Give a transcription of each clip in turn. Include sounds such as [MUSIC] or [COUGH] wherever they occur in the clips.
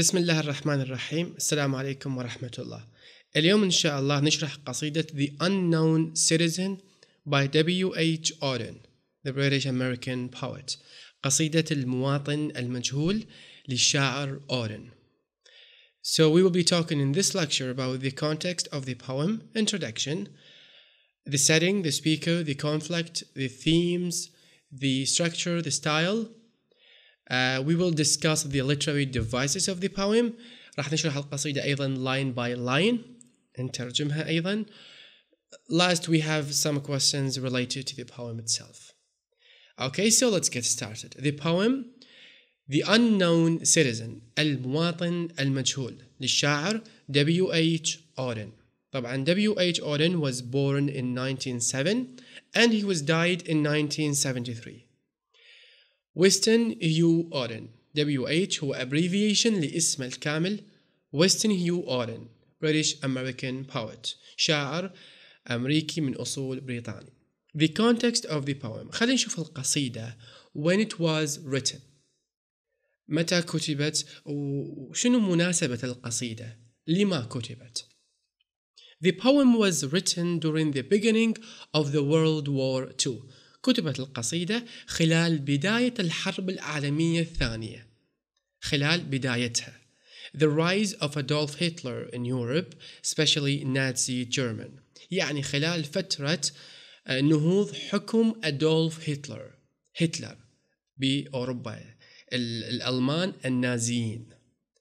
بسم الله الرحمن الرحيم السلام عليكم ورحمة الله اليوم إن شاء الله نشرح قصيدة The Unknown Citizen by W.H. Auden The British American Poet قصيدة المواطن المجهول للشاعر Auden So we will be talking in this lecture about the context of the poem, introduction, the setting, the speaker, the conflict, the themes, the structure, the style, uh, we will discuss the literary devices of the poem راح نشرح القصيدة أيضا line by line نترجمها أيضا Last we have some questions related to the poem itself Okay so let's get started The poem The Unknown Citizen المواطن المجهول للشاعر W.H. Auden طبعا W.H. Auden was born in 1907 and he was died in 1973 ويسترن هيو اورن WH هو abbreviation لاسم الكامل ويسترن هيو اورن British American poet شاعر أمريكي من أصول بريطاني The context of the poem خلينا نشوف القصيدة when it was written متى كتبت وشنو مناسبة القصيدة لما كتبت The poem was written during the beginning of the World War II كتبت القصيدة خلال بداية الحرب العالمية الثانية خلال بدايتها The Rise of Adolf Hitler in Europe, especially Nazi German يعني خلال فترة آه، نهوض حكم أدولف هتلر هتلر بأوروبا الألمان النازيين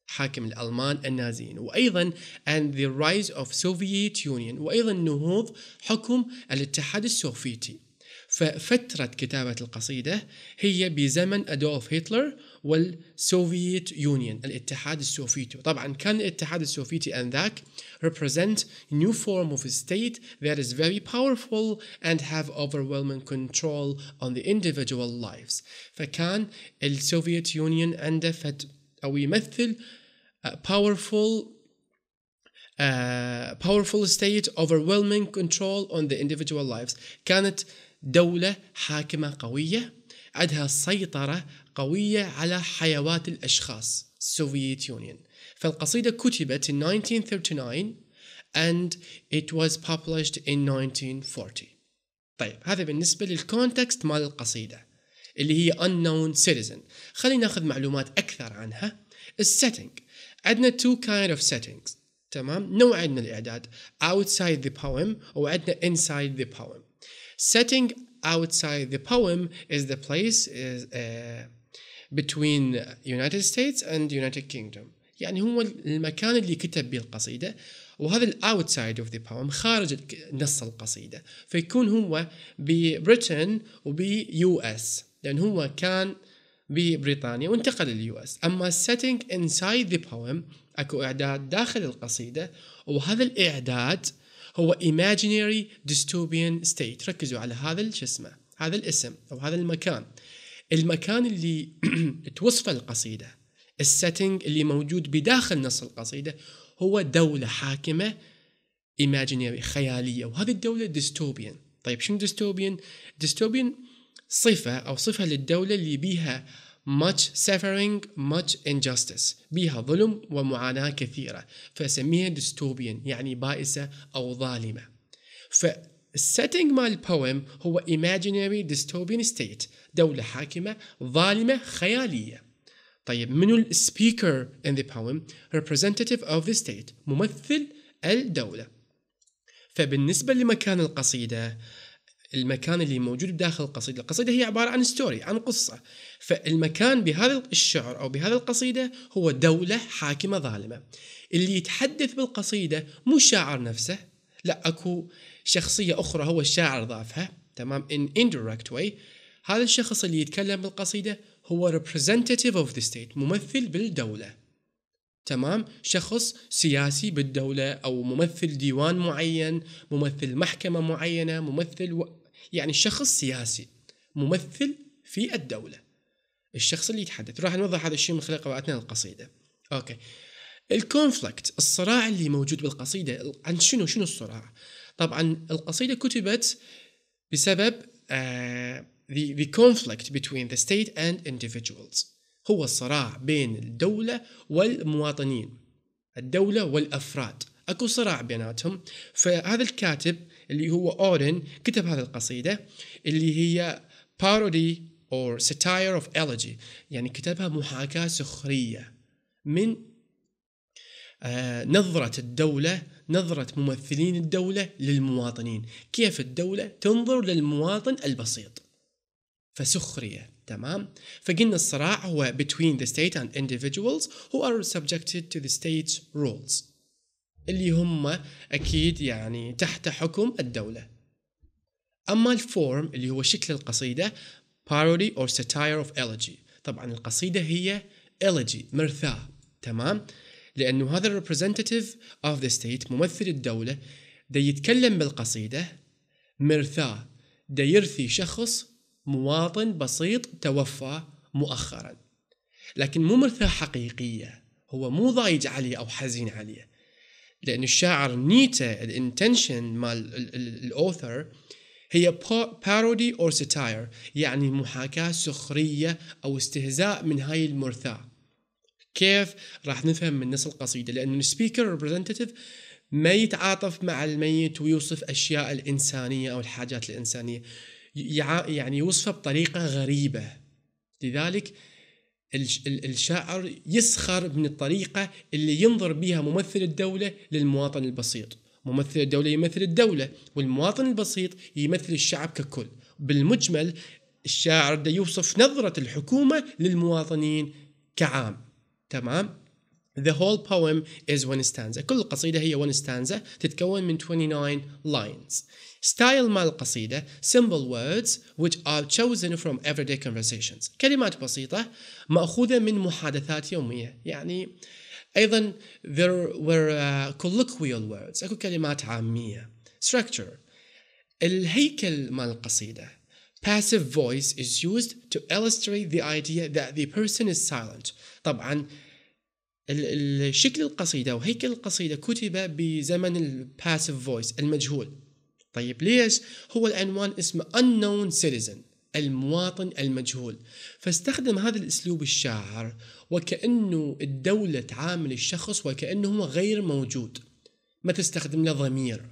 حاكم الألمان النازيين وأيضا and the rise of Soviet Union وأيضا نهوض حكم الاتحاد السوفيتي ففترة كتابة القصيدة هي بزمن أدولف هتلر والسوفيت يونيون الاتحاد السوفيتي طبعا كان الاتحاد السوفيتي أنذاك represent new form of a state that is very powerful and have overwhelming control on the individual lives فكان السوفيت يونيون عنده فت أو يمثل powerful uh, powerful state overwhelming control on the individual lives كانت دولة حاكمة قوية عندها سيطرة قوية على حيوات الأشخاص السوفييت يونيون فالقصيدة كتبت in 1939 and it was published in 1940 طيب هذا بالنسبة للكونتكست مال القصيدة اللي هي unknown citizen خلينا ناخذ معلومات أكثر عنها السيتنج عندنا two kind of settings تمام نوع عندنا الإعداد outside the poem وعندنا inside the poem Setting outside the poem is the place is, uh, uh, between United States and United Kingdom يعني هو المكان اللي كتب به القصيدة وهذا الـ outside of the poem خارج نص القصيدة فيكون هو ببريتن يو اس لأن هو كان ببريطانيا وانتقل لليو اس أما setting inside the poem أكو إعداد داخل القصيدة وهذا الإعداد هو imaginary dystopian state ركزوا على هذا شو اسمه هذا الاسم أو هذا المكان المكان اللي [CLEARS THROAT] توصفه القصيدة السيتنج اللي موجود بداخل نص القصيدة هو دولة حاكمة imaginary خيالية وهذه الدولة dystopian طيب شنو ديستوبيان؟ dystopian dystopian صفه أو صفة للدولة اللي بيها much suffering much injustice بيها ظلم ومعاناة كثيرة فسميها dystopian يعني بائسة أو ظالمة setting مال poem هو imaginary dystopian state دولة حاكمة ظالمة خيالية طيب منو speaker in the poem representative of the state ممثل الدولة فبالنسبة لمكان القصيدة المكان اللي موجود داخل القصيدة القصيدة هي عبارة عن ستوري عن قصة فالمكان بهذا الشعر أو بهذه القصيدة هو دولة حاكمة ظالمة اللي يتحدث بالقصيدة مو الشاعر نفسه لا أكو شخصية أخرى هو الشاعر ضافها تمام in indirect way هذا الشخص اللي يتكلم بالقصيدة هو representative of the state ممثل بالدولة تمام شخص سياسي بالدولة أو ممثل ديوان معين ممثل محكمة معينة ممثل يعني الشخص سياسي ممثل في الدولة الشخص اللي يتحدث راح نوضح هذا الشيء من خلال قراءتنا للقصيدة أوكي الكونفليكت الصراع اللي موجود بالقصيدة عن شنو شنو الصراع طبعا القصيدة كتبت بسبب آه the, the conflict between the state and individuals هو الصراع بين الدولة والمواطنين الدولة والأفراد أكو صراع بيناتهم فهذا الكاتب اللي هو أورن كتب هذه القصيده اللي هي parody or satire of elegy يعني كتبها محاكاة سخرية من آه نظرة الدولة نظرة ممثلين الدولة للمواطنين كيف الدولة تنظر للمواطن البسيط فسخرية تمام فقلنا الصراع هو between the state and individuals who are subjected to the state's rules اللي هم أكيد يعني تحت حكم الدولة أما الفورم اللي هو شكل القصيدة parody or satire of elegy طبعا القصيدة هي elegy مرثاة تمام لأنه هذا representative of the state ممثل الدولة دا يتكلم بالقصيدة مرثاة دا يرثي شخص مواطن بسيط توفى مؤخرا لكن مو مرثاة حقيقية هو مو ضايج عليه أو حزين عليه لأن الشاعر نيته الانتنشن مال الأوثر هي بارودي أو ستاير يعني محاكاة سخرية أو استهزاء من هاي المرثاة كيف راح نفهم من نص القصيدة لأن السبيكر ريبريزنتيف ما يتعاطف مع الميت ويوصف أشياء الإنسانية أو الحاجات الإنسانية يعني يوصفه بطريقة غريبة لذلك الشاعر يسخر من الطريقة اللي ينظر بها ممثل الدولة للمواطن البسيط ممثل الدولة يمثل الدولة والمواطن البسيط يمثل الشعب ككل بالمجمل الشاعر ده يوصف نظرة الحكومة للمواطنين كعام تمام؟ The whole poem is one stanza كل القصيدة هي one stanza تتكون من 29 lines ستايل مال القصيدة simple words which are chosen from everyday conversations كلمات بسيطة مأخوذة من محادثات يومية يعني أيضا there were uh, colloquial words أكو كلمات عامية structure الهيكل مال القصيدة passive voice is used to illustrate the idea that the person is silent طبعا الشكل القصيدة وهيكل القصيدة كتب بزمن الباسيف فويس المجهول طيب ليش؟ هو العنوان اسمه unknown citizen المواطن المجهول فاستخدم هذا الاسلوب الشاعر وكأنه الدولة تعامل الشخص وكأنه هو غير موجود ما تستخدم له ضمير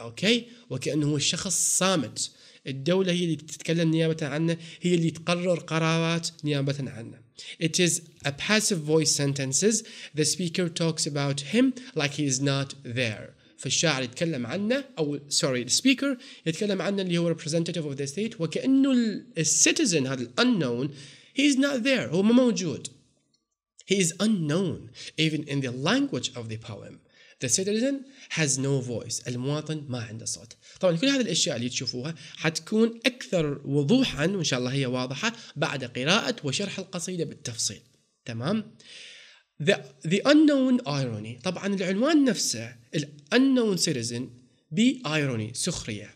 اوكي وكأنه هو الشخص صامت الدولة هي اللي تتكلم نيابة عنه هي اللي تقرر قرارات نيابة عنه It is a passive voice sentences the speaker talks about him like he is not there فالشاعر يتكلم عنه او سوري السبيكر يتكلم عنه اللي هو representative اوف ذا ستيت وكانه السيتيزن هذا الانون هي از نوت ذير هو ما موجود He is unknown even in the language of the poem. The citizen has no voice. المواطن ما عنده صوت. طبعا كل هذه الاشياء اللي تشوفوها حتكون اكثر وضوحا وان شاء الله هي واضحه بعد قراءه وشرح القصيده بالتفصيل. تمام؟ The, the unknown irony طبعا العنوان نفسه الانون سيتيزن بايروني سخريه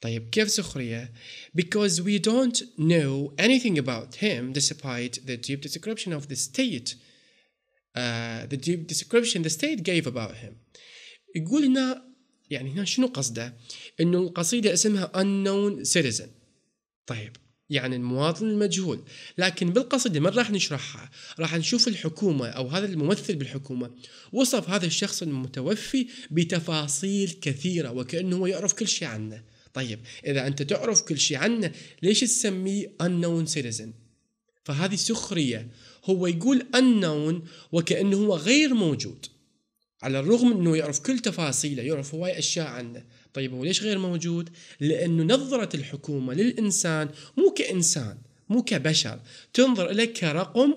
طيب كيف سخريه because we don't know anything about him despite the deep description of the state uh, the deep description the state gave about him يقول هنا يعني هنا شنو قصده انه القصيده اسمها unknown citizen طيب يعني المواطن المجهول لكن بالقصد ما راح نشرحها راح نشوف الحكومة أو هذا الممثل بالحكومة وصف هذا الشخص المتوفي بتفاصيل كثيرة وكأنه هو يعرف كل شيء عنه طيب إذا أنت تعرف كل شيء عنه ليش تسميه unknown citizen فهذه سخرية هو يقول unknown وكأنه هو غير موجود على الرغم أنه يعرف كل تفاصيله يعرف هواي أشياء عنه طيب هو ليش غير موجود؟ لأنه نظرة الحكومة للإنسان مو كإنسان مو كبشر تنظر إليك كرقم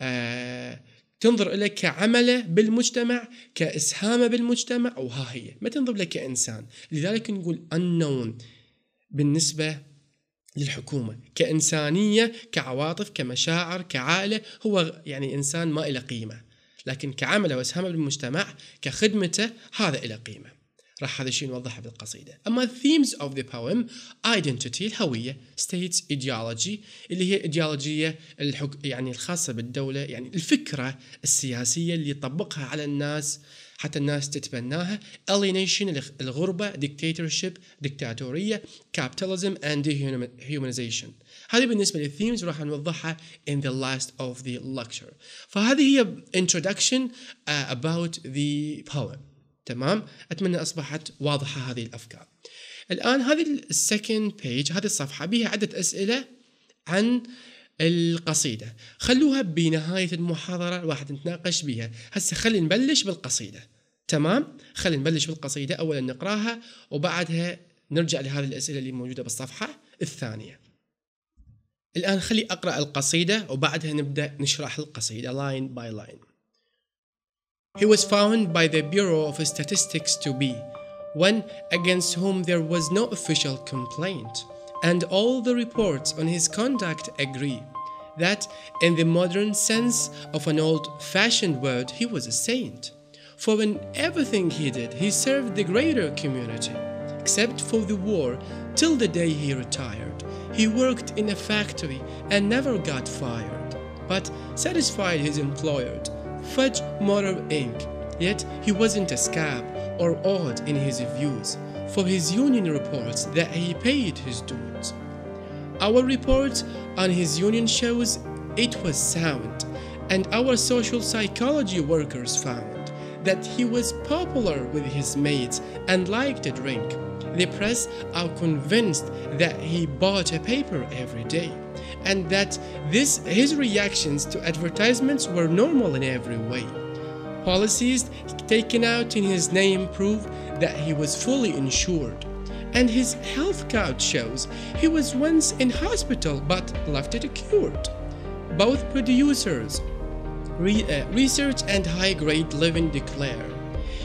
آه تنظر إليك كعمله بالمجتمع كإسهامه بالمجتمع وها هي ما تنظر لك كإنسان لذلك نقول unknown بالنسبة للحكومة كإنسانية كعواطف كمشاعر كعائلة هو يعني إنسان ما إلى قيمة لكن كعمله وإسهامه بالمجتمع كخدمته هذا إلى قيمة راح هذا الشيء نوضحه في القصيدة أما themes of the poem identity الهوية states ideology اللي هي إيديولوجية الحك... يعني الخاصة بالدولة يعني الفكرة السياسية اللي يطبقها على الناس حتى الناس تتبناها alienation الغربة dictatorship دكتاتورية capitalism and dehumanization هذه بالنسبة للثيمز راح نوضحها in the last of the lecture فهذه هي introduction uh, about the poem تمام اتمنى اصبحت واضحه هذه الافكار الان هذه السكند بيج هذه الصفحه بها عده اسئله عن القصيدة خلوها بنهاية المحاضرة الواحد نتناقش بها هسه خلينا نبلش بالقصيدة تمام خلينا نبلش بالقصيدة أولا نقراها وبعدها نرجع لهذه الأسئلة اللي موجودة بالصفحة الثانية الآن خلي أقرأ القصيدة وبعدها نبدأ نشرح القصيدة لاين باي لاين He was found by the Bureau of Statistics to be one against whom there was no official complaint, and all the reports on his conduct agree that, in the modern sense of an old fashioned word, he was a saint. For in everything he did, he served the greater community. Except for the war, till the day he retired, he worked in a factory and never got fired, but satisfied his employer fudge moral ink. Yet he wasn't a scab or odd in his views, for his union reports that he paid his dues. Our report on his union shows it was sound, and our social psychology workers found that he was popular with his mates and liked a drink. The press are convinced that he bought a paper every day and that this, his reactions to advertisements were normal in every way. Policies taken out in his name prove that he was fully insured, and his health card shows he was once in hospital but left it cured. Both producers, re uh, Research and High Grade Living, declare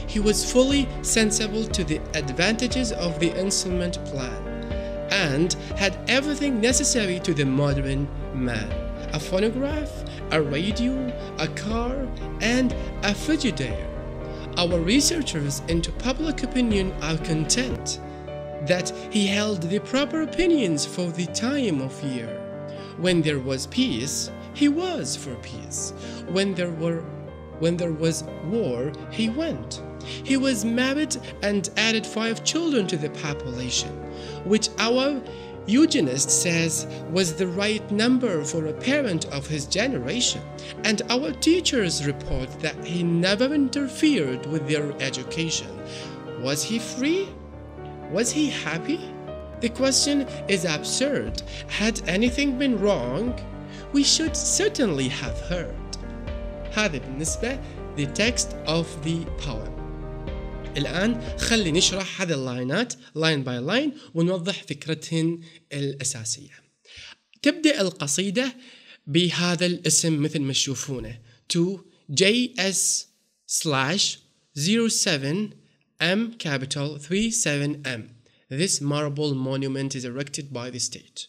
he was fully sensible to the advantages of the instrument plan and had everything necessary to the modern man a phonograph, a radio, a car, and a frigidaire. Our researchers into public opinion are content that he held the proper opinions for the time of year. When there was peace, he was for peace. When there were when there was war, he went. He was married and added five children to the population, which our eugenist says was the right number for a parent of his generation, and our teachers report that he never interfered with their education. Was he free? Was he happy? The question is absurd. Had anything been wrong? We should certainly have heard. هذا بالنسبة The Text of the poem الآن خلي نشرح هذه اللاينات لاين باي لاين ونوضح فكرتهن الأساسية تبدأ القصيدة بهذا الاسم مثل ما تشوفونه to js slash 07 m capital 37 m This marble monument is erected by the state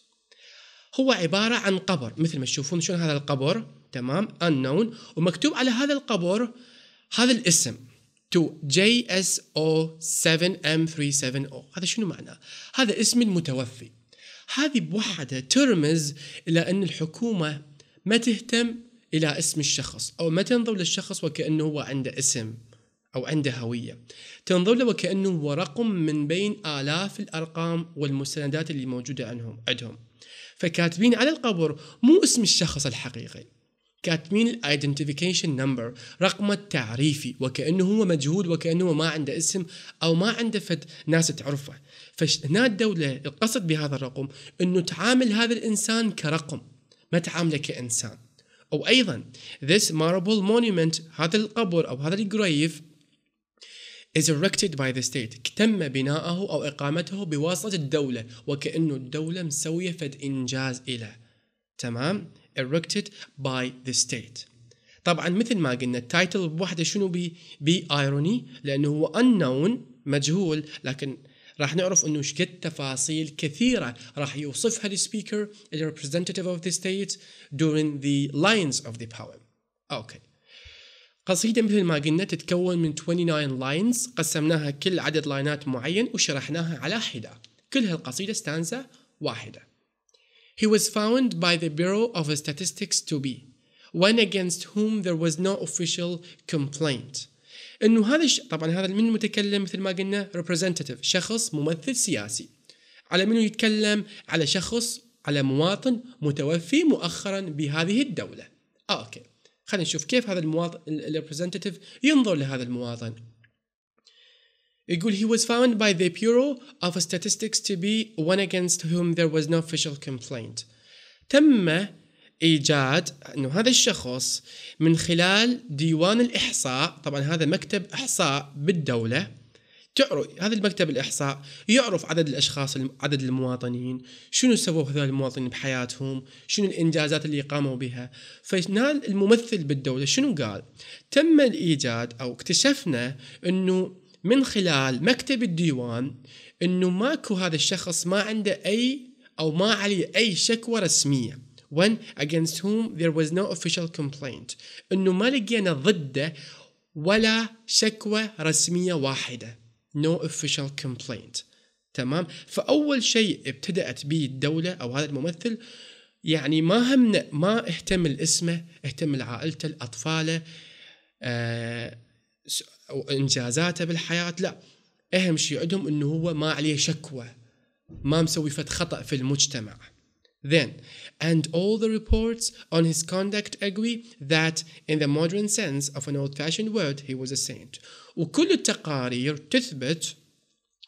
هو عبارة عن قبر مثل ما تشوفون شلون هذا القبر تمام unknown ومكتوب على هذا القبر هذا الاسم تو جي اس او 7 ام 370 هذا شنو معناه؟ هذا اسم المتوفي هذه بوحدها ترمز الى ان الحكومه ما تهتم الى اسم الشخص او ما تنظر للشخص وكانه هو عنده اسم او عنده هويه تنظر له وكانه هو رقم من بين الاف الارقام والمستندات اللي موجوده عنهم عندهم فكاتبين على القبر مو اسم الشخص الحقيقي كاتبين الايدنتيفيكيشن نمبر رقمه التعريفي وكانه هو مجهول وكانه هو ما عنده اسم او ما عنده فد ناس تعرفه فهنا الدوله القصد بهذا الرقم انه تعامل هذا الانسان كرقم ما تعامله كانسان او ايضا this marble monument هذا القبر او هذا الجريف is erected by the state تم بناءه أو إقامته بواسطة الدولة وكأنه الدولة مسوية فد إنجاز له تمام erected by the state طبعا مثل ما قلنا التايتل بوحده شنو بي بي ايروني لانه هو unknown مجهول لكن راح نعرف انه قد تفاصيل كثيره راح يوصفها السبيكر ال representative of the state during the lines of the poem. اوكي. قصيده مثل ما قلنا تتكون من 29 لاينز قسمناها كل عدد لاينات معين وشرحناها على حده. كل هالقصيده ستانزا واحده. He was found by the Bureau of Statistics to be one against whom there was no official complaint. انه هذا الش... طبعا هذا من المتكلم مثل ما قلنا representative شخص ممثل سياسي على منه يتكلم على شخص على مواطن متوفي مؤخرا بهذه الدولة آه، اوكي خلينا نشوف كيف هذا المواطن الريبريزنتيف ينظر لهذا المواطن يقول he was found by the Bureau of Statistics to be one against whom there was no official complaint تم ايجاد انه هذا الشخص من خلال ديوان الاحصاء طبعا هذا مكتب احصاء بالدوله تعرف هذا المكتب الاحصاء يعرف عدد الاشخاص عدد المواطنين شنو سووا هذول المواطنين بحياتهم شنو الانجازات اللي قاموا بها فنال الممثل بالدوله شنو قال تم الايجاد او اكتشفنا انه من خلال مكتب الديوان انه ماكو هذا الشخص ما عنده اي او ما عليه اي شكوى رسميه when against whom there was no official complaint انه ما لقينا ضده ولا شكوى رسميه واحده no official complaint تمام فاول شيء ابتدات به الدوله او هذا الممثل يعني ما همنا ما اهتم اسمه اهتم لعائلته لاطفاله آه وانجازاته بالحياه لا اهم شيء عندهم انه هو ما عليه شكوى ما مسوي فد خطا في المجتمع Then, and all the reports on his conduct agree that, in the modern sense of an old-fashioned word, he was a saint. وكل التقارير تثبت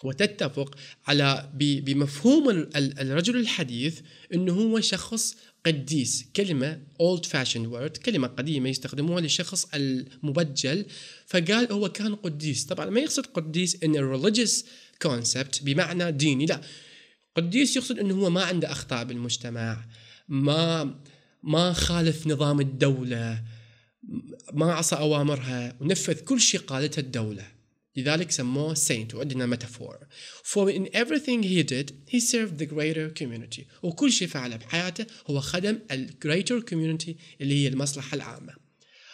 وتتفق على بمفهوم الرجل الحديث انه هو شخص قديس كلمة old fashioned word كلمة قديمة يستخدموها لشخص المبجل فقال هو كان قديس طبعا ما يقصد قديس in a religious concept بمعنى ديني لا قديس يقصد انه هو ما عنده اخطاء بالمجتمع ما ما خالف نظام الدولة ما عصى اوامرها ونفذ كل شيء قالتها الدوله لذلك سموه سينت وعندنا metaphor for in everything he did he served the greater community وكل شيء فعله بحياته هو خدم ال greater community اللي هي المصلحة العامة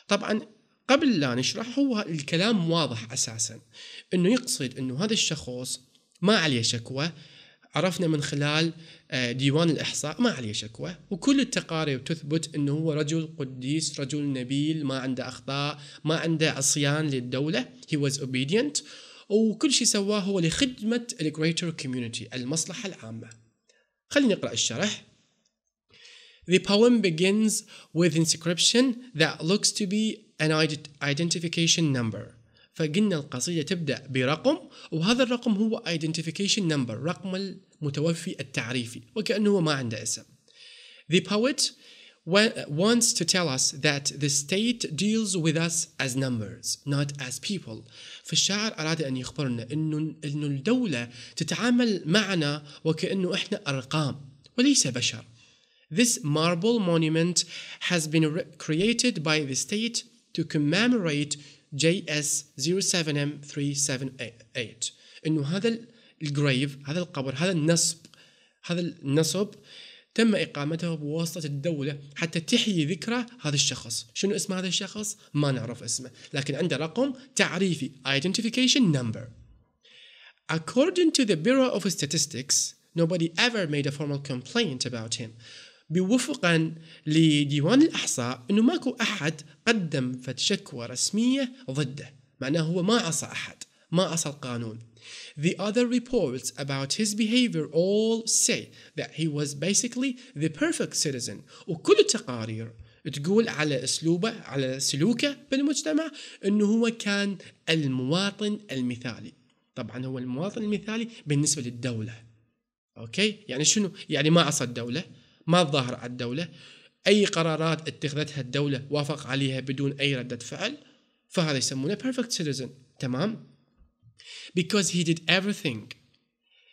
طبعا قبل لا نشرح هو الكلام واضح أساسا أنه يقصد أنه هذا الشخص ما عليه شكوى عرفنا من خلال آه، ديوان الإحصاء ما عليه شكوى وكل التقارير تثبت أنه هو رجل قديس رجل نبيل ما عنده أخطاء ما عنده عصيان للدولة he was obedient وكل شيء سواه هو لخدمة الجريتر كوميونتي المصلحة العامة خلينا نقرأ الشرح The poem begins with inscription that looks to be an identification number. فقلنا القصيدة تبدأ برقم وهذا الرقم هو identification number رقم متوفي التعريفي وكأنه ما عنده اسم. The poet wants to tell us that the state deals with us as numbers not as people فالشاعر أراد أن يخبرنا أنه, الدولة تتعامل معنا وكأنه إحنا أرقام وليس بشر This marble monument has been created by the state to commemorate JS 07M378 أنه هذا الجريف هذا القبر هذا النصب هذا النصب تم اقامته بواسطه الدوله حتى تحيي ذكرى هذا الشخص، شنو اسم هذا الشخص؟ ما نعرف اسمه، لكن عنده رقم تعريفي identification number. According to the Bureau of Statistics, nobody ever made a formal complaint about him. بوفقا لديوان الاحصاء انه ماكو احد قدم فد شكوى رسميه ضده، معناه هو ما عصى احد، ما عصى القانون. The other reports about his behavior all say that he was basically the perfect citizen وكل التقارير تقول على اسلوبه على سلوكه بالمجتمع انه هو كان المواطن المثالي طبعا هو المواطن المثالي بالنسبه للدوله اوكي يعني شنو يعني ما عصى الدوله ما ظاهر على الدوله اي قرارات اتخذتها الدوله وافق عليها بدون اي رده فعل فهذا يسمونه perfect citizen، تمام because he did everything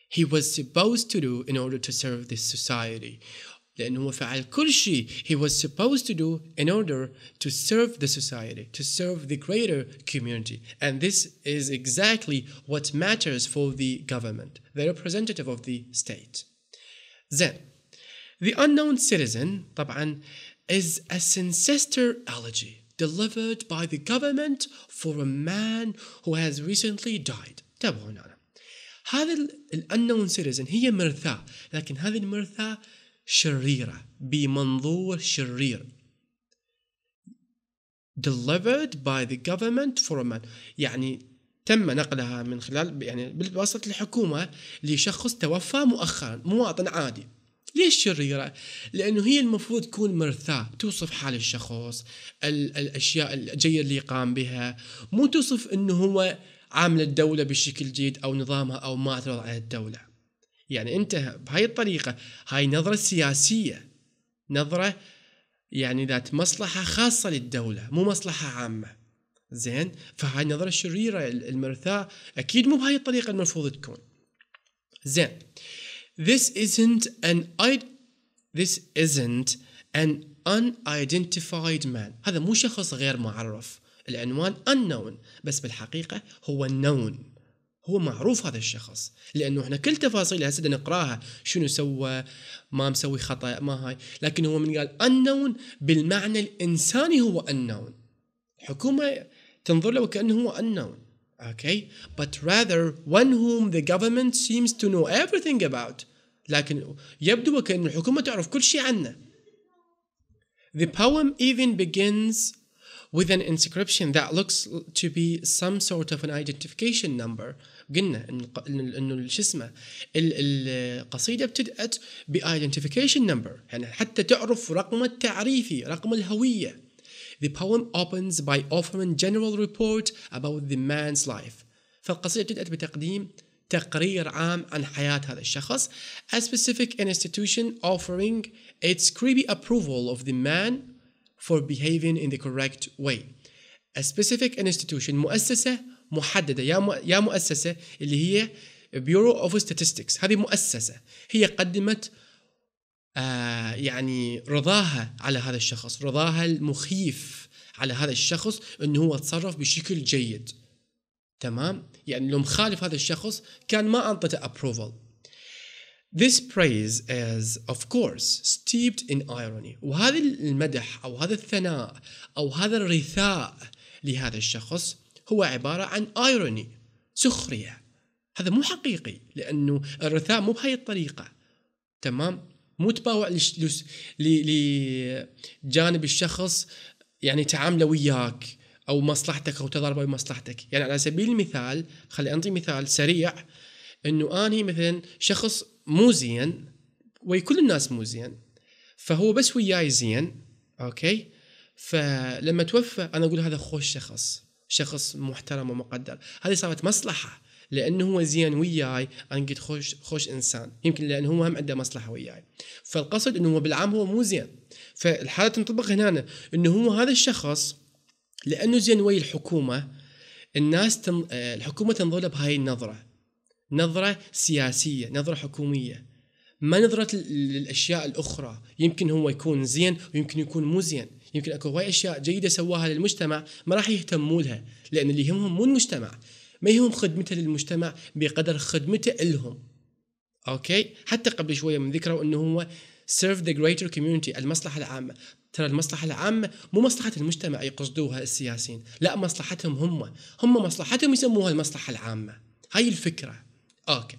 he was supposed to do in order to serve this society then فعل al شيء he was supposed to do in order to serve the society, to serve the greater community. And this is exactly what matters for the government, the representative of the state. Then, the unknown citizen is a ancestor elegy. delivered by the government for a man who has recently died تابعوا هنا هذا unknown citizen هي مرثاة لكن هذه المرثاة شريرة بمنظور شرير delivered by the government for a man يعني تم نقلها من خلال يعني بواسطة الحكومة لشخص توفى مؤخرا مواطن عادي ليش شريرة؟ لأنه هي المفروض تكون مرثاة توصف حال الشخص الأشياء الجيدة اللي قام بها مو توصف أنه هو عامل الدولة بشكل جيد أو نظامها أو ما أثرض على الدولة يعني أنت بهاي الطريقة هاي نظرة سياسية نظرة يعني ذات مصلحة خاصة للدولة مو مصلحة عامة زين فهاي النظرة الشريرة المرثاة أكيد مو بهاي الطريقة المفروض تكون زين This isn't an this isn't an unidentified man هذا مو شخص غير معرف العنوان unknown بس بالحقيقة هو known هو معروف هذا الشخص لانه احنا كل تفاصيله هسه نقراها شنو سوى ما مسوي خطا ما هاي لكن هو من قال unknown بالمعنى الانساني هو unknown الحكومه تنظر له وكانه هو unknown okay but rather one whom the government seems to know everything about لكن يبدو وكأن الحكومة تعرف كل شيء عنه. The poem even begins with an inscription that looks to be some sort of an identification number قلنا انه شو اسمه القصيده ابتدات ب identification number يعني حتى تعرف رقم التعريفي رقم الهويه The poem opens by offering general report about the man's life فالقصيده ابتدات بتقديم تقرير عام عن حياة هذا الشخص A specific institution offering its creepy approval of the man for behaving in the correct way A specific institution مؤسسة محددة يا مؤسسة اللي هي Bureau of Statistics هذه مؤسسة هي قدمت آه يعني رضاها على هذا الشخص رضاها المخيف على هذا الشخص انه هو تصرف بشكل جيد تمام يعني لو مخالف هذا الشخص كان ما أنطته approval This praise is of course steeped in irony وهذا المدح أو هذا الثناء أو هذا الرثاء لهذا الشخص هو عبارة عن irony سخرية هذا مو حقيقي لأنه الرثاء مو بهاي الطريقة تمام مو تباوع لجانب الشخص يعني تعامله وياك او مصلحتك او تضرب بمصلحتك يعني على سبيل المثال خلي انطي مثال سريع انه اني مثلا شخص مو زين وكل الناس مو زين فهو بس وياي زين اوكي فلما توفى انا اقول هذا خوش شخص شخص محترم ومقدر هذه صارت مصلحه لانه هو زين وياي انا قلت خوش خوش انسان يمكن لانه هو هم عنده مصلحه وياي فالقصد انه هو بالعام هو مو زين فالحاله تنطبق هنا انه هو هذا الشخص لانه زين وي الحكومه الناس تن... الحكومه تنظر له بهاي النظره نظره سياسيه نظره حكوميه ما نظرة للاشياء الاخرى يمكن هو يكون زين ويمكن يكون مو زين يمكن اكو هواي اشياء جيده سواها للمجتمع ما راح يهتموا لها لان اللي يهمهم مو المجتمع ما يهم خدمته للمجتمع بقدر خدمته لهم اوكي حتى قبل شويه من ذكروا انه هو سيرف ذا جريتر كوميونتي المصلحه العامه ترى المصلحة العامة مو مصلحة المجتمع يقصدوها السياسيين لا مصلحتهم هم هم مصلحتهم يسموها المصلحة العامة هاي الفكرة أوكي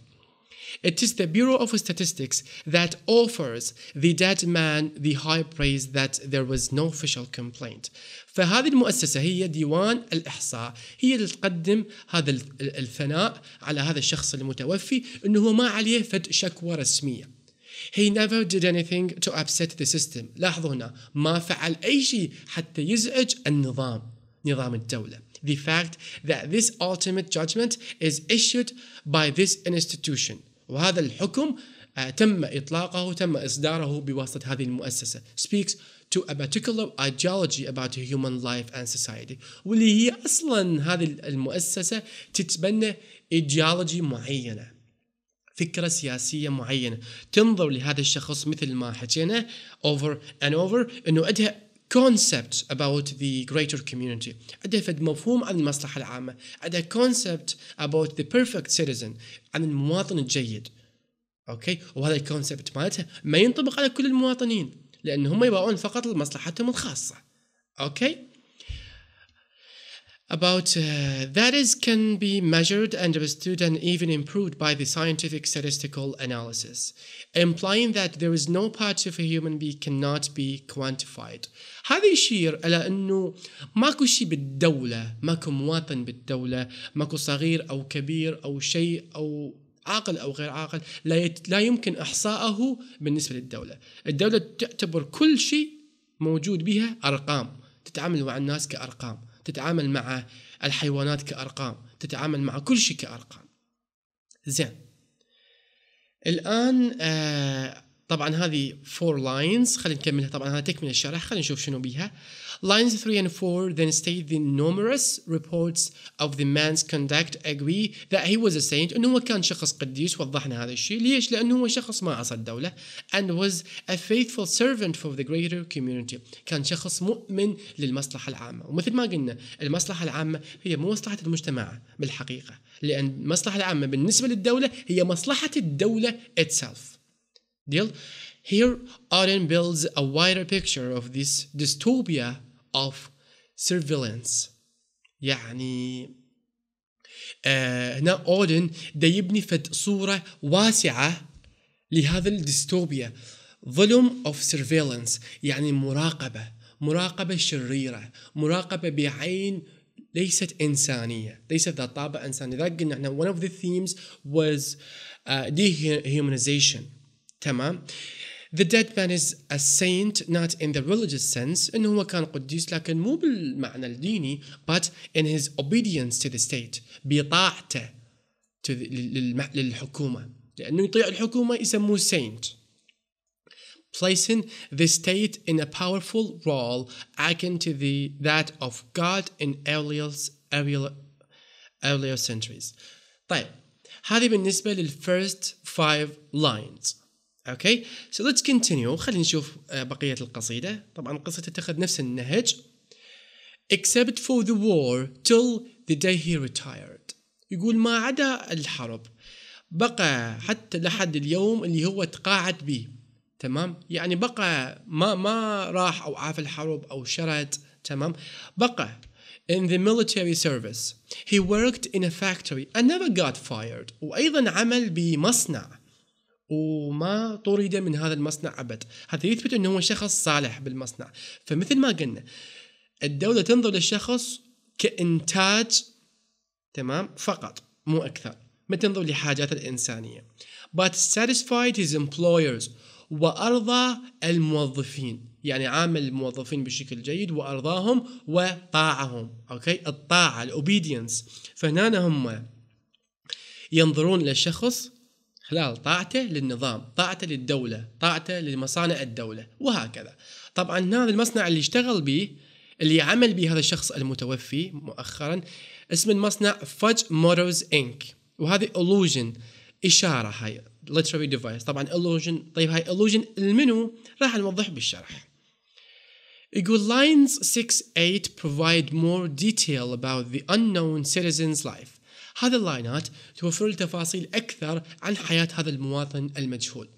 It is the Bureau of Statistics that offers the dead man the high praise that there was no official complaint. فهذه المؤسسة هي ديوان الإحصاء هي اللي تقدم هذا الثناء على هذا الشخص المتوفي أنه ما عليه فد شكوى رسمية He never did anything to upset the system لاحظوا هنا ما فعل أي شيء حتى يزعج النظام نظام الدولة The fact that this ultimate judgment is issued by this institution وهذا الحكم تم إطلاقه تم إصداره بواسطة هذه المؤسسة speaks to a particular ideology about human life and society واللي هي أصلا هذه المؤسسة تتبنى ideology معينة فكرة سياسية معينة تنظر لهذا الشخص مثل ما حكينا over and over انه عندها concept about the greater community عندها فد مفهوم عن المصلحة العامة عندها concept about the perfect citizen عن المواطن الجيد اوكي وهذا الكونسبت مالتها ما ينطبق على كل المواطنين لان هم يبغون فقط لمصلحتهم الخاصه اوكي about uh, that is can be measured, understood, and even improved by the scientific statistical analysis, implying that there is no part of a human being cannot be quantified. هذا يشير إلى انه ماكو شيء بالدوله، ماكو مواطن بالدوله، ماكو صغير او كبير او شيء او عاقل او غير عاقل لا يت... لا يمكن احصائه بالنسبه للدوله، الدوله تعتبر كل شيء موجود بها ارقام، تتعامل مع الناس كارقام. تتعامل مع الحيوانات كأرقام تتعامل مع كل شيء كأرقام زين الآن آه، طبعا هذه 4 lines خلينا نكملها طبعا هذا تكمل الشرح خلينا نشوف شنو بيها lines 3 and 4 then state the numerous reports of the man's conduct agree that he was a saint انه هو كان شخص قديس وضحنا هذا الشيء ليش لانه هو شخص ما عصى الدولة and was a faithful servant for the greater community كان شخص مؤمن للمصلحة العامة ومثل ما قلنا المصلحة العامة هي مو مصلحة المجتمع بالحقيقة لان المصلحة العامة بالنسبة للدولة هي مصلحة الدولة itself deal here Auden builds a wider picture of this dystopia of surveillance يعني آه هنا اودن ده يبني فد صورة واسعة لهذا الديستوبيا ظلم of surveillance يعني مراقبة مراقبة شريرة مراقبة بعين ليست إنسانية ليست ذات طابع إنساني ذاك قلنا احنا one of the themes was uh, dehumanization تمام The dead man is a saint not in the religious sense إنه هو كان قديس لكن مو بالمعنى الديني but in his obedience to the state بطاعته to the, للمح, للحكومة لأنه يطيع الحكومة يسموه saint placing the state in a powerful role akin to the, that of God in earlier, earlier, earlier centuries طيب هذه بالنسبة لل first five lines اوكي سو ليتس كونتينيو خلينا نشوف آه, بقيه القصيده طبعا القصه تتخذ نفس النهج except for the war till the day he retired يقول ما عدا الحرب بقى حتى لحد اليوم اللي هو تقاعد به تمام يعني بقى ما ما راح او عاف الحرب او شرد تمام بقى in the military service he worked in a factory and never got fired وايضا عمل بمصنع وما طرد من هذا المصنع ابد، هذا يثبت انه هو شخص صالح بالمصنع، فمثل ما قلنا الدولة تنظر للشخص كإنتاج تمام فقط مو أكثر، ما تنظر لحاجاته الإنسانية. but satisfied his employers وأرضى الموظفين يعني عامل الموظفين بشكل جيد وأرضاهم وطاعهم أوكي الطاعة الأوبيدينس فهنا هم ينظرون للشخص خلال طاعته للنظام طاعته للدولة طاعته لمصانع الدولة وهكذا طبعا هذا المصنع اللي اشتغل به اللي عمل به هذا الشخص المتوفي مؤخرا اسم المصنع فج موتورز انك وهذه illusion إشارة هاي literary device طبعا illusion طيب هاي illusion المنو راح نوضح بالشرح يقول lines 6-8 provide more detail about the unknown citizen's life هذه اللاينات توفر لي تفاصيل أكثر عن حياة هذا المواطن المجهول.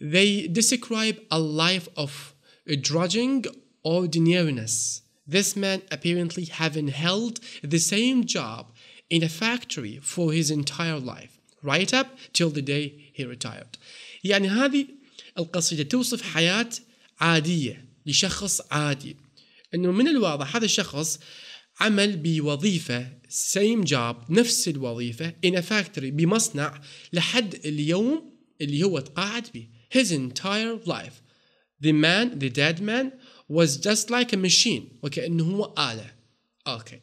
They describe a life of drudging ordinariness. This man apparently having held the same job in a factory for his entire life, right up till the day he retired. يعني هذه القصيدة توصف حياة عادية لشخص عادي. انه من الواضح هذا الشخص عمل بوظيفه سيم جاب نفس الوظيفة in a factory بمصنع لحد اليوم اللي هو تقاعد به his entire life the man the dead man was just like a machine وكأنه هو آلة okay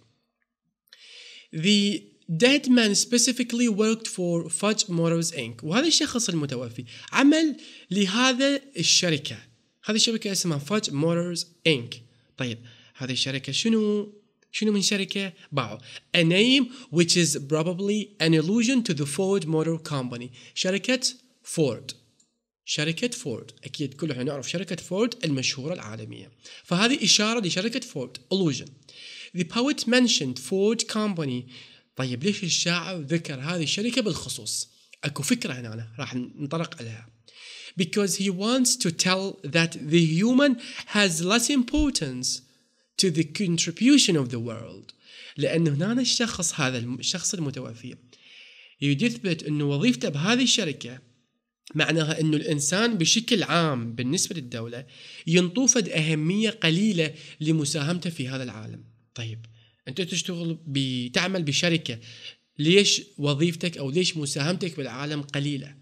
the dead man specifically worked for Fudge Motors Inc وهذا الشخص المتوفي عمل لهذا الشركة هذه الشركة اسمها Fudge Motors Inc طيب هذه الشركة شنو شنو من شركة باعوا a name which is probably an allusion to the Ford Motor Company شركة فورد شركة فورد أكيد كل احنا نعرف شركة فورد المشهورة العالمية فهذه إشارة لشركة فورد illusion the poet mentioned Ford company طيب ليش الشاعر ذكر هذه الشركة بالخصوص أكو فكرة هنا أنا راح نطرق عليها because he wants to tell that the human has less importance to the contribution of the world لأنه هنا الشخص هذا الشخص المتوفي يثبت أنه وظيفته بهذه الشركة معناها أنه الإنسان بشكل عام بالنسبة للدولة ينطوفد أهمية قليلة لمساهمته في هذا العالم طيب أنت تشتغل بتعمل بشركة ليش وظيفتك أو ليش مساهمتك بالعالم قليلة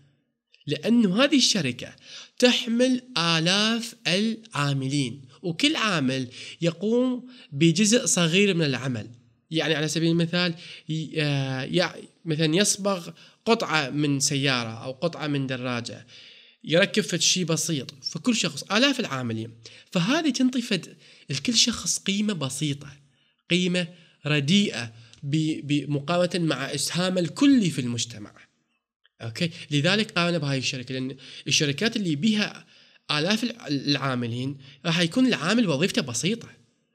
لأنه هذه الشركة تحمل آلاف العاملين وكل عامل يقوم بجزء صغير من العمل يعني على سبيل المثال آه، مثلا يصبغ قطعة من سيارة أو قطعة من دراجة يركب فد شيء بسيط فكل شخص آلاف العاملين فهذه تنطي فد لكل شخص قيمة بسيطة قيمة رديئة بمقارنة مع إسهامه الكلي في المجتمع أوكي لذلك قامنا بهاي الشركة لأن الشركات اللي بها آلاف العاملين راح يكون العامل وظيفته بسيطة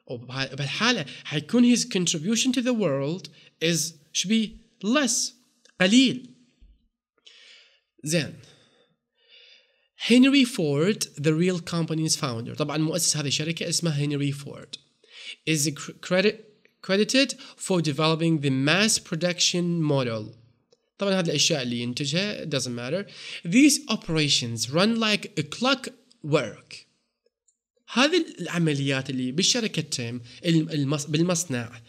وبهالحالة حيكون his contribution to the world is should be less قليل زين هنري فورد the real company's founder طبعا مؤسس هذه الشركة اسمه هنري فورد is credit credited for developing the mass production model طبعا هذه الاشياء اللي ينتجها doesn't matter these operations run like a clock work هذه العمليات اللي بالشركة تتم بالمصنع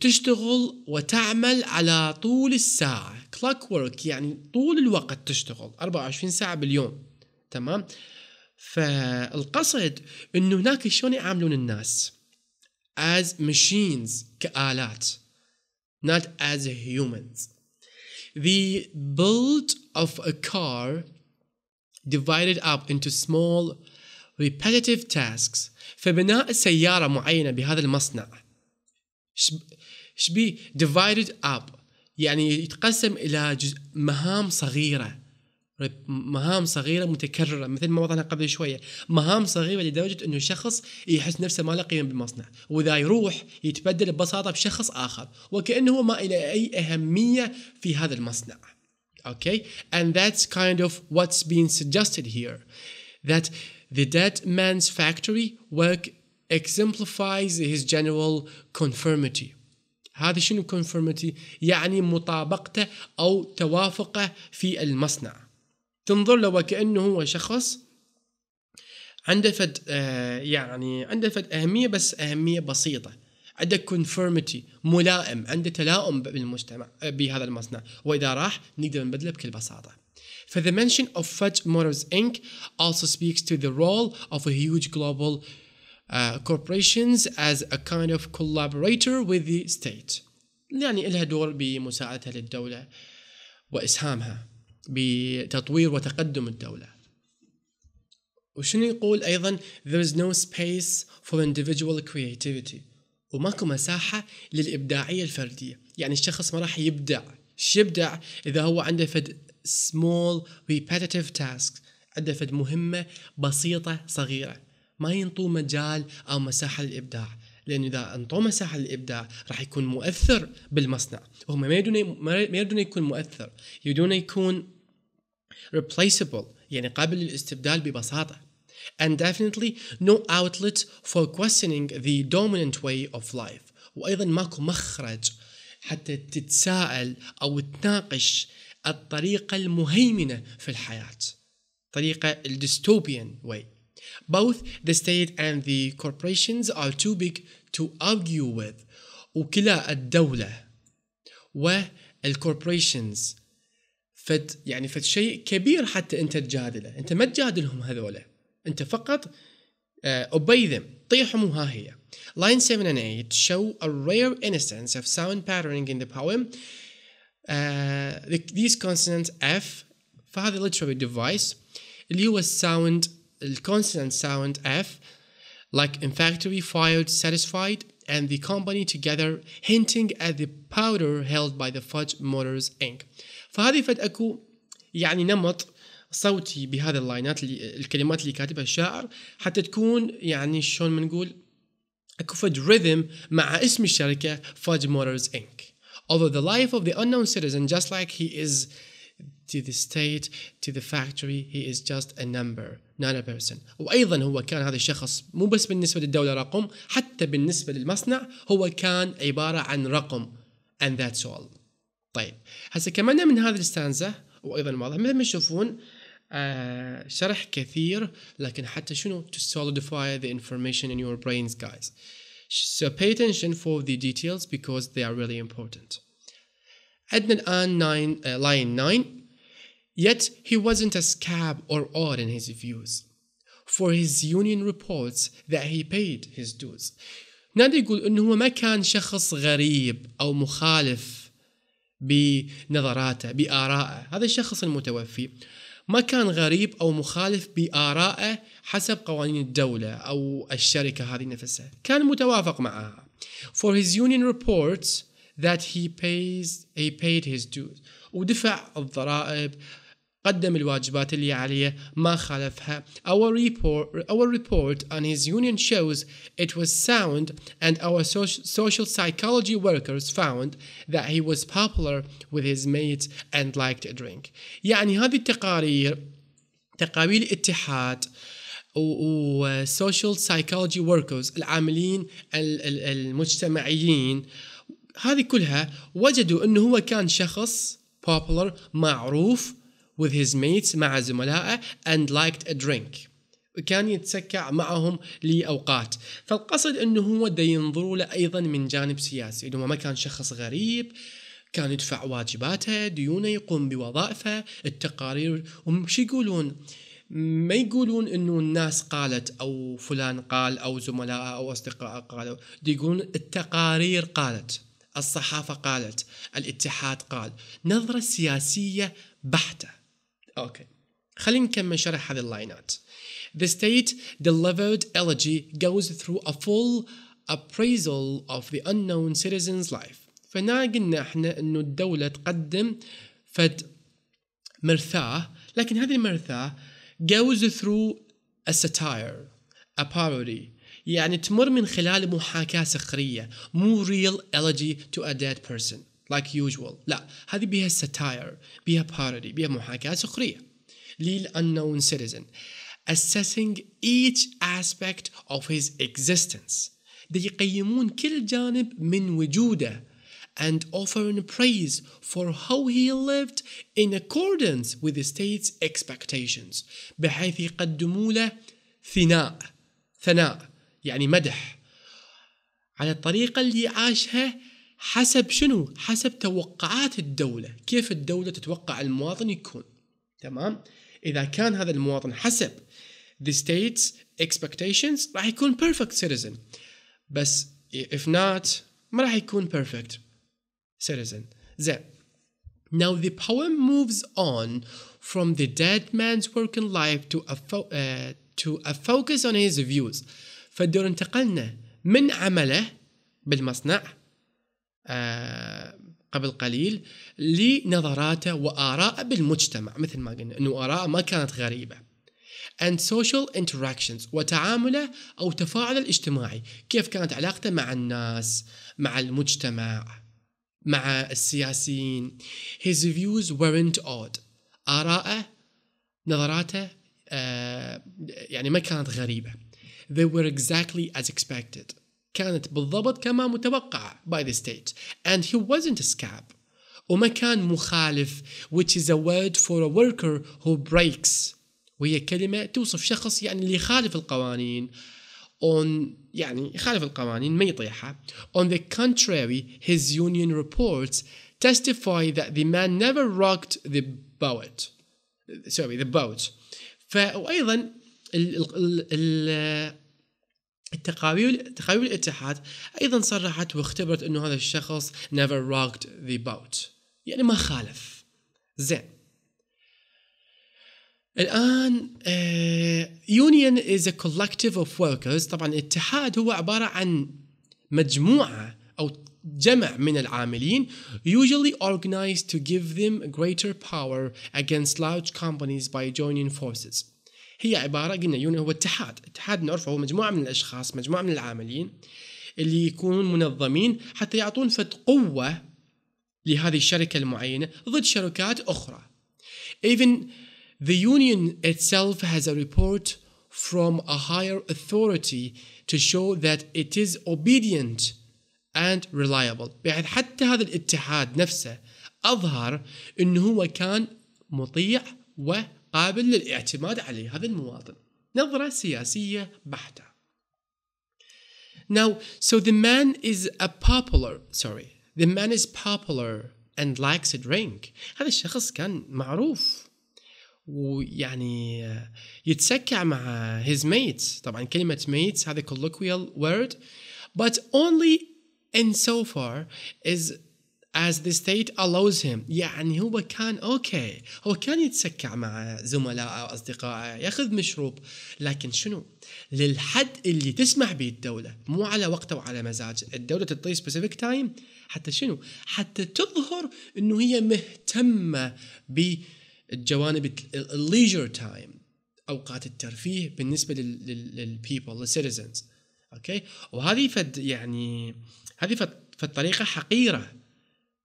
تشتغل وتعمل على طول الساعة clock work يعني طول الوقت تشتغل 24 ساعة باليوم تمام فالقصد انه هناك شلون يعاملون الناس as machines كآلات not as humans the build of a car divided up into small repetitive tasks فبناء سيارة معينة بهذا المصنع شبي divided up يعني يتقسم إلى جز... مهام صغيرة مهام صغيرة متكررة مثل ما وضعنا قبل شوية مهام صغيرة لدرجة أنه شخص يحس نفسه ما له قيمة بالمصنع وإذا يروح يتبدل ببساطة بشخص آخر وكأنه ما إلى أي أهمية في هذا المصنع Okay, and that's kind of what's being suggested here that the dead man's factory work exemplifies his general conformity هذا شنو conformity؟ يعني مطابقته أو توافقه في المصنع تنظر له وكأنه هو شخص عنده فد آه يعني عنده فد أهمية بس أهمية بسيطة عنده كونفيرمتي ملائم عنده تلاؤم بالمجتمع بهذا المصنع واذا راح نقدر نبدله بكل بساطه For the mention of Fudge Motors Inc. also speaks to the role of a huge global uh, corporations as a kind of collaborator with the state. يعني لها دور بمساعدتها للدولة وإسهامها بتطوير وتقدم الدولة. وشنو يقول أيضا there is no space for individual creativity وماكو مساحة للإبداعية الفردية يعني الشخص ما راح يبدع شو يبدع إذا هو عنده فد small repetitive task عنده فد مهمة بسيطة صغيرة ما ينطوه مجال أو مساحة للإبداع لأنه إذا أنطوه مساحة للإبداع راح يكون مؤثر بالمصنع وهم ما يريدون ما يريدون يكون مؤثر يريدون يكون replaceable يعني قابل للاستبدال ببساطة and definitely no outlet for questioning the dominant way of life وأيضا ماكو مخرج حتى تتساءل أو تناقش الطريقة المهيمنة في الحياة طريقة الديستوبيان way Both the state and the corporations are too big to argue with وكلا الدولة والcorporations فد يعني فد شيء كبير حتى انت تجادله انت ما تجادلهم هذوله انت فقط obey them طيحهم ها هي Line 7 and 8 show a rare instance of sound patterning in the poem. Uh, these consonants F فهذا literary device اللي هو الساوند consonant sound F like in factory fired, satisfied and the company together hinting at the powder held by the fudge motors ink. فهذه فد اكو يعني نمط صوتي بهذه اللاينات اللي الكلمات اللي كاتبها الشاعر حتى تكون يعني شلون بنقول اكو فد ريذم مع اسم الشركه فاج موتورز انك although the life of the unknown citizen just like he is to the state to the factory he is just a number not a person وايضا هو كان هذا الشخص مو بس بالنسبه للدوله رقم حتى بالنسبه للمصنع هو كان عباره عن رقم and that's all طيب هسه كملنا من هذه الستانزه وايضا واضح مثل ما تشوفون شرح كثير لكن حتى شنو to solidify the information in your brains guys so pay attention for the details because they are really important عندنا الآن nine, line 9 Yet he wasn't a scab or odd in his views. For his union reports that he paid his dues. نادي يقول انه هو ما كان شخص غريب او مخالف بنظراته بآرائه هذا الشخص المتوفي ما كان غريب أو مخالف بآرائه حسب قوانين الدولة أو الشركة هذه نفسها كان متوافق معها For his union reports that he pays he paid his dues ودفع الضرائب قدم الواجبات اللي عليه ما خالفها our report our report on his union shows it was sound and our social psychology workers found that he was popular with his mates and liked a drink يعني هذه التقارير تقارير الاتحاد وسوشيال سايكولوجي وركرز العاملين المجتمعيين هذه كلها وجدوا انه هو كان شخص popular معروف with his mates مع زملائه and liked a drink كان يتسكع معهم لأوقات فالقصد أنه هو دا ينظروا له أيضا من جانب سياسي أنه ما كان شخص غريب كان يدفع واجباته ديونه يقوم بوظائفه التقارير ومش يقولون ما يقولون انه الناس قالت او فلان قال او زملاء او اصدقاء قالوا يقولون التقارير قالت الصحافه قالت الاتحاد قال نظره سياسيه بحته اوكي خلينا نكمل شرح هذه اللاينات The state delivered elegy goes through a full appraisal of the unknown citizen's life فهنا قلنا احنا انه الدولة تقدم فد مرثاة لكن هذه المرثاة goes through a satire a parody يعني تمر من خلال محاكاة سخرية مو real elegy to a dead person like usual لا هذه بها ستاير بها parody بها محاكاة سخرية ليه unknown citizen assessing each aspect of his existence دي يقيمون كل جانب من وجوده and offering praise for how he lived in accordance with the state's expectations بحيث يقدموا له ثناء ثناء يعني مدح على الطريقة اللي عاشها حسب شنو؟ حسب توقعات الدولة كيف الدولة تتوقع المواطن يكون تمام؟ إذا كان هذا المواطن حسب the state's expectations راح يكون perfect citizen بس if not ما راح يكون perfect citizen زين Now the poem moves on from the dead man's working life to a, fo- uh, to a focus on his views. فالدور انتقلنا من عمله بالمصنع آه، قبل قليل لنظراته وآراءه بالمجتمع مثل ما قلنا أنه آراءه ما كانت غريبة and social interactions وتعامله أو تفاعله الاجتماعي كيف كانت علاقته مع الناس مع المجتمع مع السياسيين his views weren't odd آراءه نظراته آه يعني ما كانت غريبة they were exactly as expected كانت بالضبط كما متوقع by the state and he wasn't a scab وما كان مخالف which is a word for a worker who breaks وهي كلمة توصف شخص يعني اللي يخالف القوانين on يعني يخالف القوانين ما يطيحها on the contrary his union reports testify that the man never rocked the boat sorry the boat فأيضا ال ال ال التقارير تقارير الاتحاد ايضا صرحت واختبرت انه هذا الشخص never rocked the boat يعني ما خالف زين الان يونيون از ا كولكتيف اوف وركرز طبعا الاتحاد هو عباره عن مجموعه او جمع من العاملين usually organized to give them greater power against large companies by joining forces هي عباره قلنا يونيون هو اتحاد اتحاد نعرفه هو مجموعه من الاشخاص مجموعه من العاملين اللي يكونون منظمين حتى يعطون فد قوه لهذه الشركه المعينه ضد شركات اخرى even the union itself has a report from a higher authority to show that it is obedient and reliable بحيث حتى هذا الاتحاد نفسه أظهر أنه هو كان مطيع و قابل للاعتماد عليه هذا المواطن نظرة سياسية بحتة Now, so the man is a popular, sorry, the man is popular and likes a drink. هذا الشخص كان معروف ويعني يتسكع مع his mates. طبعا كلمة mates هذا colloquial word, but only in so far is as the state allows him يعني هو كان اوكي هو كان يتسكع مع زملائه واصدقائه ياخذ مشروب لكن شنو للحد اللي تسمح به الدوله مو على وقته وعلى مزاجه الدوله تعطيه سبيسيفيك تايم حتى شنو حتى تظهر انه هي مهتمه بالجوانب الليجر تايم اوقات الترفيه بالنسبه للبيبل للسيتيزنز اوكي وهذه فد يعني هذه فد فالطريقة حقيره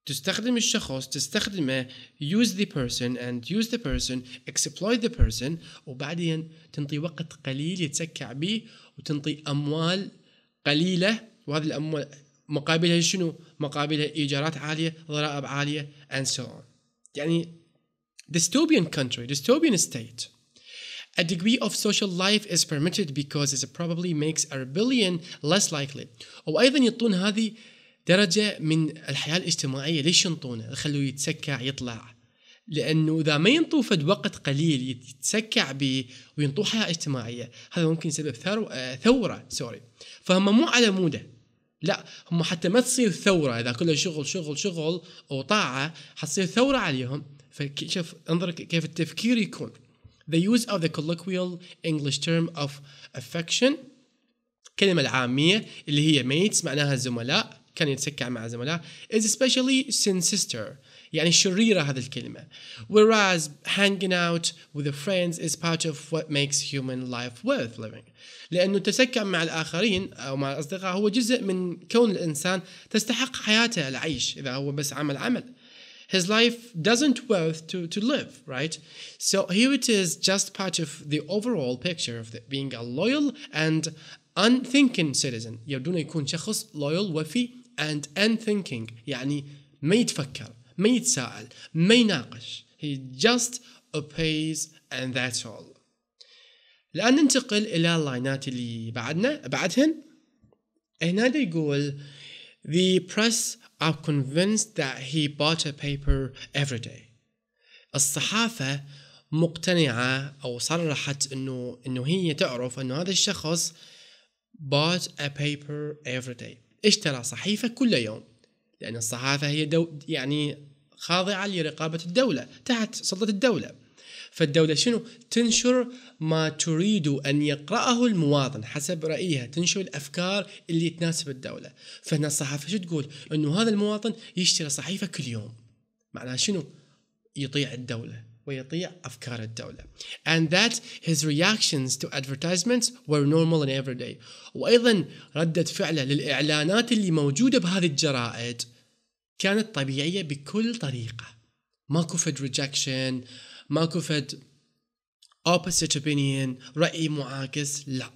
تستخدم الشخص تستخدمه use the person and use the person exploit the person وبعدين تنطي وقت قليل يتسكع به وتنطي أموال قليلة وهذه الأموال مقابلها شنو؟ مقابلها إيجارات عالية ضرائب عالية and so on يعني dystopian country dystopian state A degree of social life is permitted because it probably makes a rebellion less likely وأيضا يعطون هذه درجه من الحياه الاجتماعيه ليش ينطونه؟ يخلوه يتسكع يطلع لانه اذا ما ينطوه فد وقت قليل يتسكع به وينطوه حياه اجتماعيه هذا ممكن يسبب ثورة, آه ثوره سوري فهم مو على موده لا هم حتى ما تصير ثوره اذا كله شغل شغل شغل وطاعه حتصير ثوره عليهم فشوف انظر كيف التفكير يكون the use of the colloquial English term of affection كلمة العامية اللي هي mates معناها زملاء كان يتسكع مع زملائه is especially sinister يعني شريرة هذه الكلمة whereas hanging out with the friends is part of what makes human life worth living لأنه التسكع مع الآخرين أو مع الأصدقاء هو جزء من كون الإنسان تستحق حياته العيش إذا هو بس عمل عمل his life doesn't worth to, to live, right? So here it is just part of the overall picture of the, being a loyal and unthinking citizen. يبدون يكون شخص loyal وفي and unthinking يعني ما يتفكر ما يتساءل ما يناقش he just obeys and that's all الآن ننتقل إلى اللاينات اللي بعدنا بعدهن هنا يقول The press are convinced that he bought a paper every day الصحافة مقتنعة أو صرحت أنه أنه هي تعرف أنه هذا الشخص bought a paper every day اشترى صحيفة كل يوم لأن الصحافة هي دو يعني خاضعة لرقابة الدولة تحت سلطة الدولة فالدولة شنو؟ تنشر ما تريد أن يقرأه المواطن حسب رأيها تنشر الأفكار اللي تناسب الدولة فهنا الصحافة شو تقول؟ أنه هذا المواطن يشتري صحيفة كل يوم معناها شنو؟ يطيع الدولة ويطيع أفكار الدولة and that his reactions to advertisements were normal and everyday وأيضا ردة فعله للإعلانات اللي موجودة بهذه الجرائد كانت طبيعية بكل طريقة ماكو فد rejection ماكو فد opposite opinion رأي معاكس لا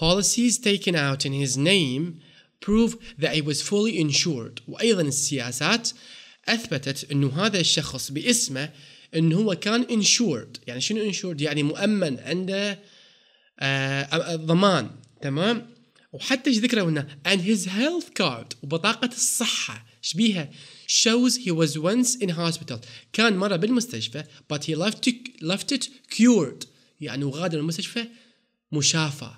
policies taken out in his name prove that he was fully insured وأيضا السياسات أثبتت أنه هذا الشخص باسمه ان هو كان انشورد يعني شنو انشورد يعني مؤمن عنده آه ضمان تمام وحتى ايش ذكره هنا and his health card وبطاقة الصحة ايش بيها shows he was once in hospital كان مرة بالمستشفى but he left it, left it cured يعني وغادر المستشفى مشافى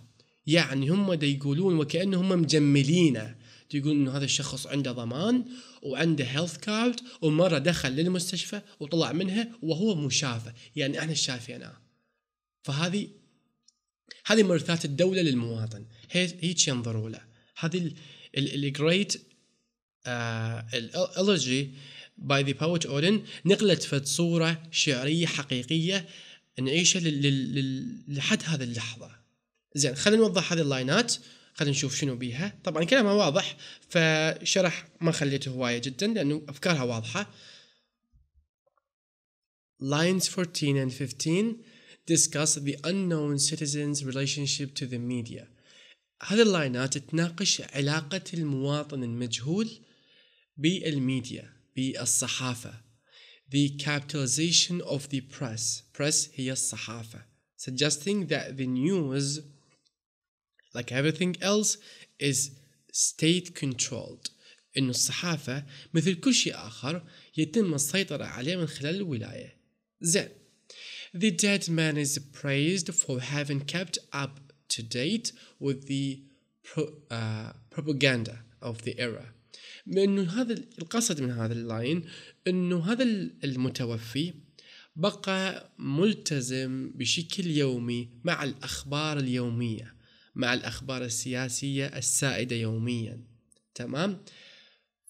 يعني هم دا يقولون وكأنهم مجملينه تقول انه هذا الشخص عنده ضمان وعنده هيلث كارد ومره دخل للمستشفى وطلع منها وهو مشافى يعني احنا شايفينه فهذه هذه مرثات الدوله للمواطن هيك ينظروا له هذه الجريت الالوجي باي ذا بوت اودن نقلت في صوره شعريه حقيقيه نعيشها لحد هذه اللحظه زين خلينا نوضح هذه اللاينات خلينا نشوف شنو بيها طبعا كلامها واضح فشرح ما خليته هواية جدا لأنه أفكارها واضحة Lines 14 and 15 discuss the unknown citizen's relationship to the media هذه اللاينات تناقش علاقة المواطن المجهول بالميديا بالصحافة the capitalization of the press press هي الصحافة suggesting that the news like everything else is state controlled إن الصحافة مثل كل شيء آخر يتم السيطرة عليه من خلال الولاية زين The dead man is praised for having kept up to date with the pro, uh, propaganda of the era بأنه هذا القصد من هذا اللاين أنه هذا المتوفي بقى ملتزم بشكل يومي مع الأخبار اليومية مع الأخبار السياسية السائدة يوميا تمام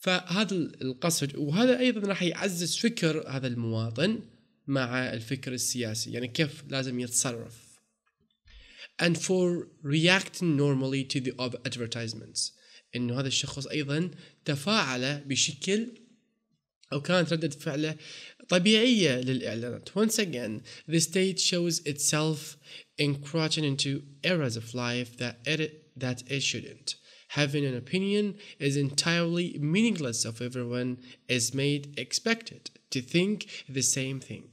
فهذا القصد وهذا أيضا راح يعزز فكر هذا المواطن مع الفكر السياسي يعني كيف لازم يتصرف and for reacting normally to the advertisements انه هذا الشخص ايضا تفاعل بشكل او كانت ردة فعله طبيعية للإعلانات once again the state shows itself encroaching into areas of life that it, that it shouldn't having an opinion is entirely meaningless if everyone is made expected to think the same thing.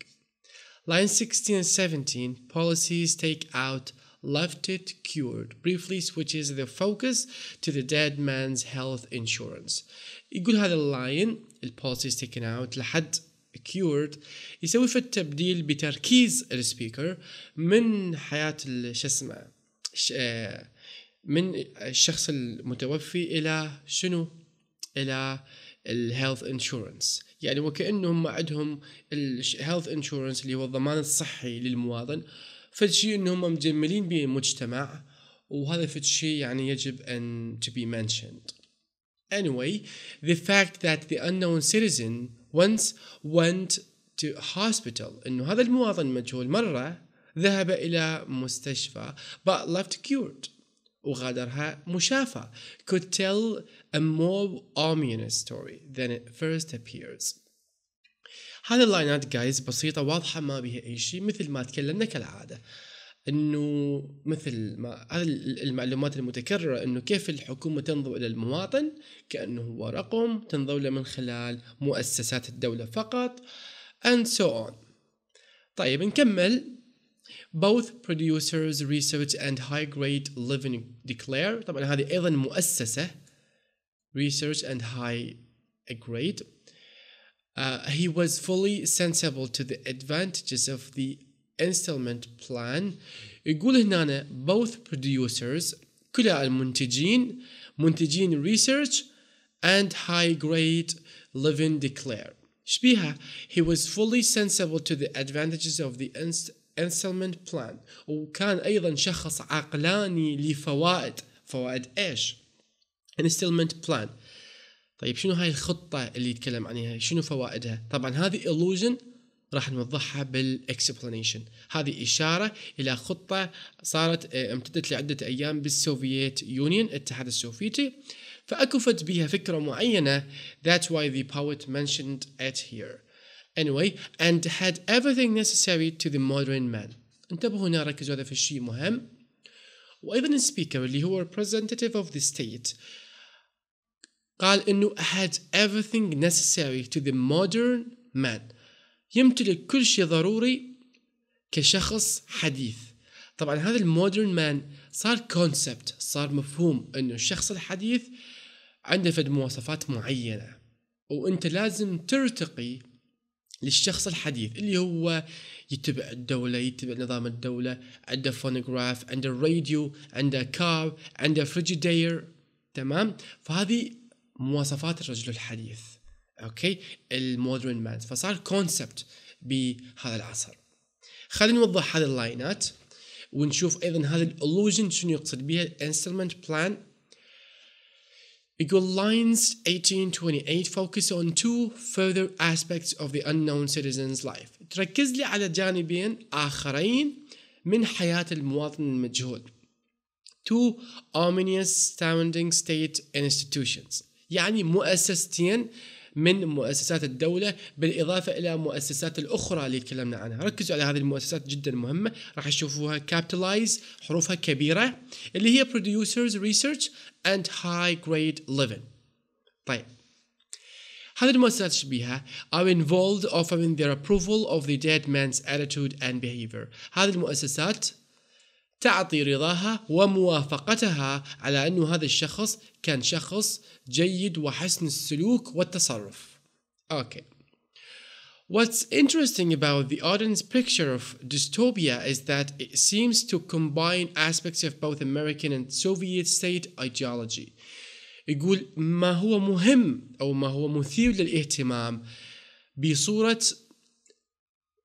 Line 16 and 17 policies take out left it cured briefly switches the focus to the dead man's health insurance. يقول هذا اللاين البوليسيز taken out لحد كيورد يسوي في التبديل بتركيز السبيكر من حياة شو اسمه آه، من الشخص المتوفي إلى شنو إلى الهيلث انشورنس يعني وكأنهم عندهم الهيلث انشورنس اللي هو الضمان الصحي للمواطن فد انهم مجملين بمجتمع المجتمع وهذا فد يعني يجب ان to be mentioned anyway the fact that the unknown citizen once went to hospital انه هذا المواطن المجهول مره ذهب الى مستشفى but left cured وغادرها مشافى could tell a more ominous story than it first appears هذه اللاينات جايز بسيطة واضحة ما بها أي شيء مثل ما تكلمنا كالعادة انه مثل ما هذه المعلومات المتكرره انه كيف الحكومه تنظر الى المواطن كانه هو رقم تنظر له من خلال مؤسسات الدوله فقط and so on طيب نكمل both producers research and high grade living declare طبعا هذه ايضا مؤسسه research and high grade uh, he was fully sensible to the advantages of the installment plan يقول هنا both producers كلا المنتجين منتجين research and high grade living declare شبيها he was fully sensible to the advantages of the installment plan وكان أيضا شخص عقلاني لفوائد فوائد إيش installment plan طيب شنو هاي الخطة اللي يتكلم عنها شنو فوائدها طبعا هذه illusion راح نوضحها بالاكسبلانيشن هذه إشارة إلى خطة صارت آه، امتدت لعدة أيام بالسوفييت يونيون الاتحاد السوفيتي فأكفت بها فكرة معينة That's why the poet mentioned it here Anyway and had everything necessary to the modern man انتبهوا هنا ركزوا هذا في الشيء مهم وأيضا السبيكر اللي هو representative of the state قال إنه had everything necessary to the modern man يمتلك كل شيء ضروري كشخص حديث طبعا هذا المودرن مان صار كونسبت صار مفهوم انه الشخص الحديث عنده فد مواصفات معينه وانت لازم ترتقي للشخص الحديث اللي هو يتبع الدولة يتبع نظام الدولة عنده فونوغراف عنده راديو عنده كار عنده فريجيدير تمام فهذه مواصفات الرجل الحديث اوكي المودرن مان فصار كونسبت بهذا العصر خلينا نوضح هذه اللاينات ونشوف ايضا هذا الالوجن شنو يقصد بها الانسترمنت بلان يقول lines 1828 focus on two further aspects of the unknown citizen's life تركز لي على جانبين آخرين من حياة المواطن المجهول two ominous sounding state institutions يعني مؤسستين من مؤسسات الدولة بالإضافة إلى مؤسسات الأخرى اللي تكلمنا عنها ركزوا على هذه المؤسسات جدا مهمة راح تشوفوها capitalize حروفها كبيرة اللي هي producers research and high grade living طيب هذه المؤسسات شبيها are involved offering their approval of the dead man's attitude and behavior هذه المؤسسات تعطي رضاها وموافقتها على أنه هذا الشخص كان شخص جيد وحسن السلوك والتصرف أوكي What's interesting about the audience picture of dystopia is that it seems to combine aspects of both American and Soviet state ideology. يقول ما هو مهم أو ما هو مثير للاهتمام بصورة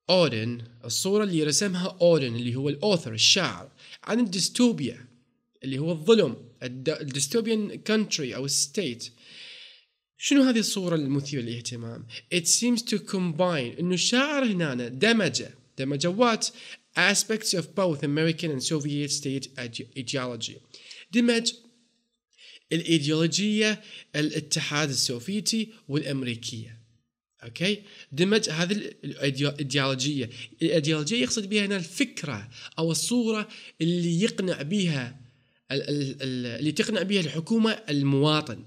أودن الصورة اللي رسمها أودن اللي هو الأوثر الشاعر عن الديستوبيا اللي هو الظلم الديستوبيان كونتري او ستيت شنو هذه الصورة المثيرة للاهتمام؟ It seems to combine انه الشاعر هنا دمج دمج وات aspects of both American and Soviet state ideology دمج الايديولوجية الاتحاد السوفيتي والامريكية اوكي دمج هذه الايديولوجيه الايديولوجيه يقصد بها هنا الفكره او الصوره اللي يقنع بها اللي تقنع بها الحكومه المواطن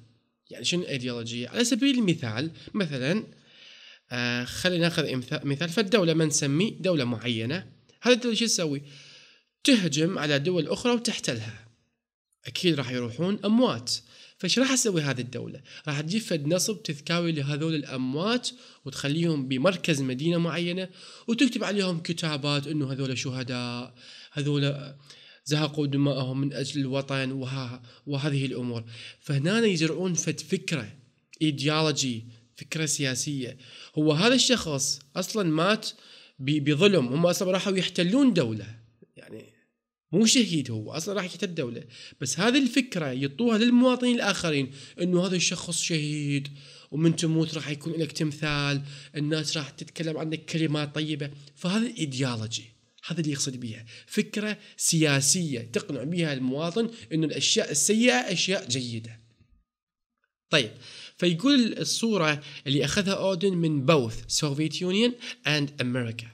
يعني شنو الايديولوجيه على سبيل المثال مثلا آه خلينا ناخذ مثال فالدوله ما نسمي دوله معينه هذه الدوله شو تسوي تهجم على دول اخرى وتحتلها اكيد راح يروحون اموات فايش راح تسوي هذه الدوله؟ راح تجيب فد نصب تذكاوي لهذول الاموات وتخليهم بمركز مدينه معينه وتكتب عليهم كتابات انه هذول شهداء هذول زهقوا دماءهم من اجل الوطن وها وهذه الامور فهنا يزرعون فد فكره ايديولوجي فكره سياسيه هو هذا الشخص اصلا مات بظلم هم اصلا راحوا يحتلون دوله مو شهيد هو اصلا راح يحتل الدوله بس هذه الفكره يعطوها للمواطنين الاخرين انه هذا الشخص شهيد ومن تموت راح يكون لك تمثال الناس راح تتكلم عنك كلمات طيبه فهذا الايديولوجي هذا اللي يقصد بها فكرة سياسية تقنع بها المواطن أن الأشياء السيئة أشياء جيدة طيب فيقول الصورة اللي أخذها أودن من both Soviet Union and America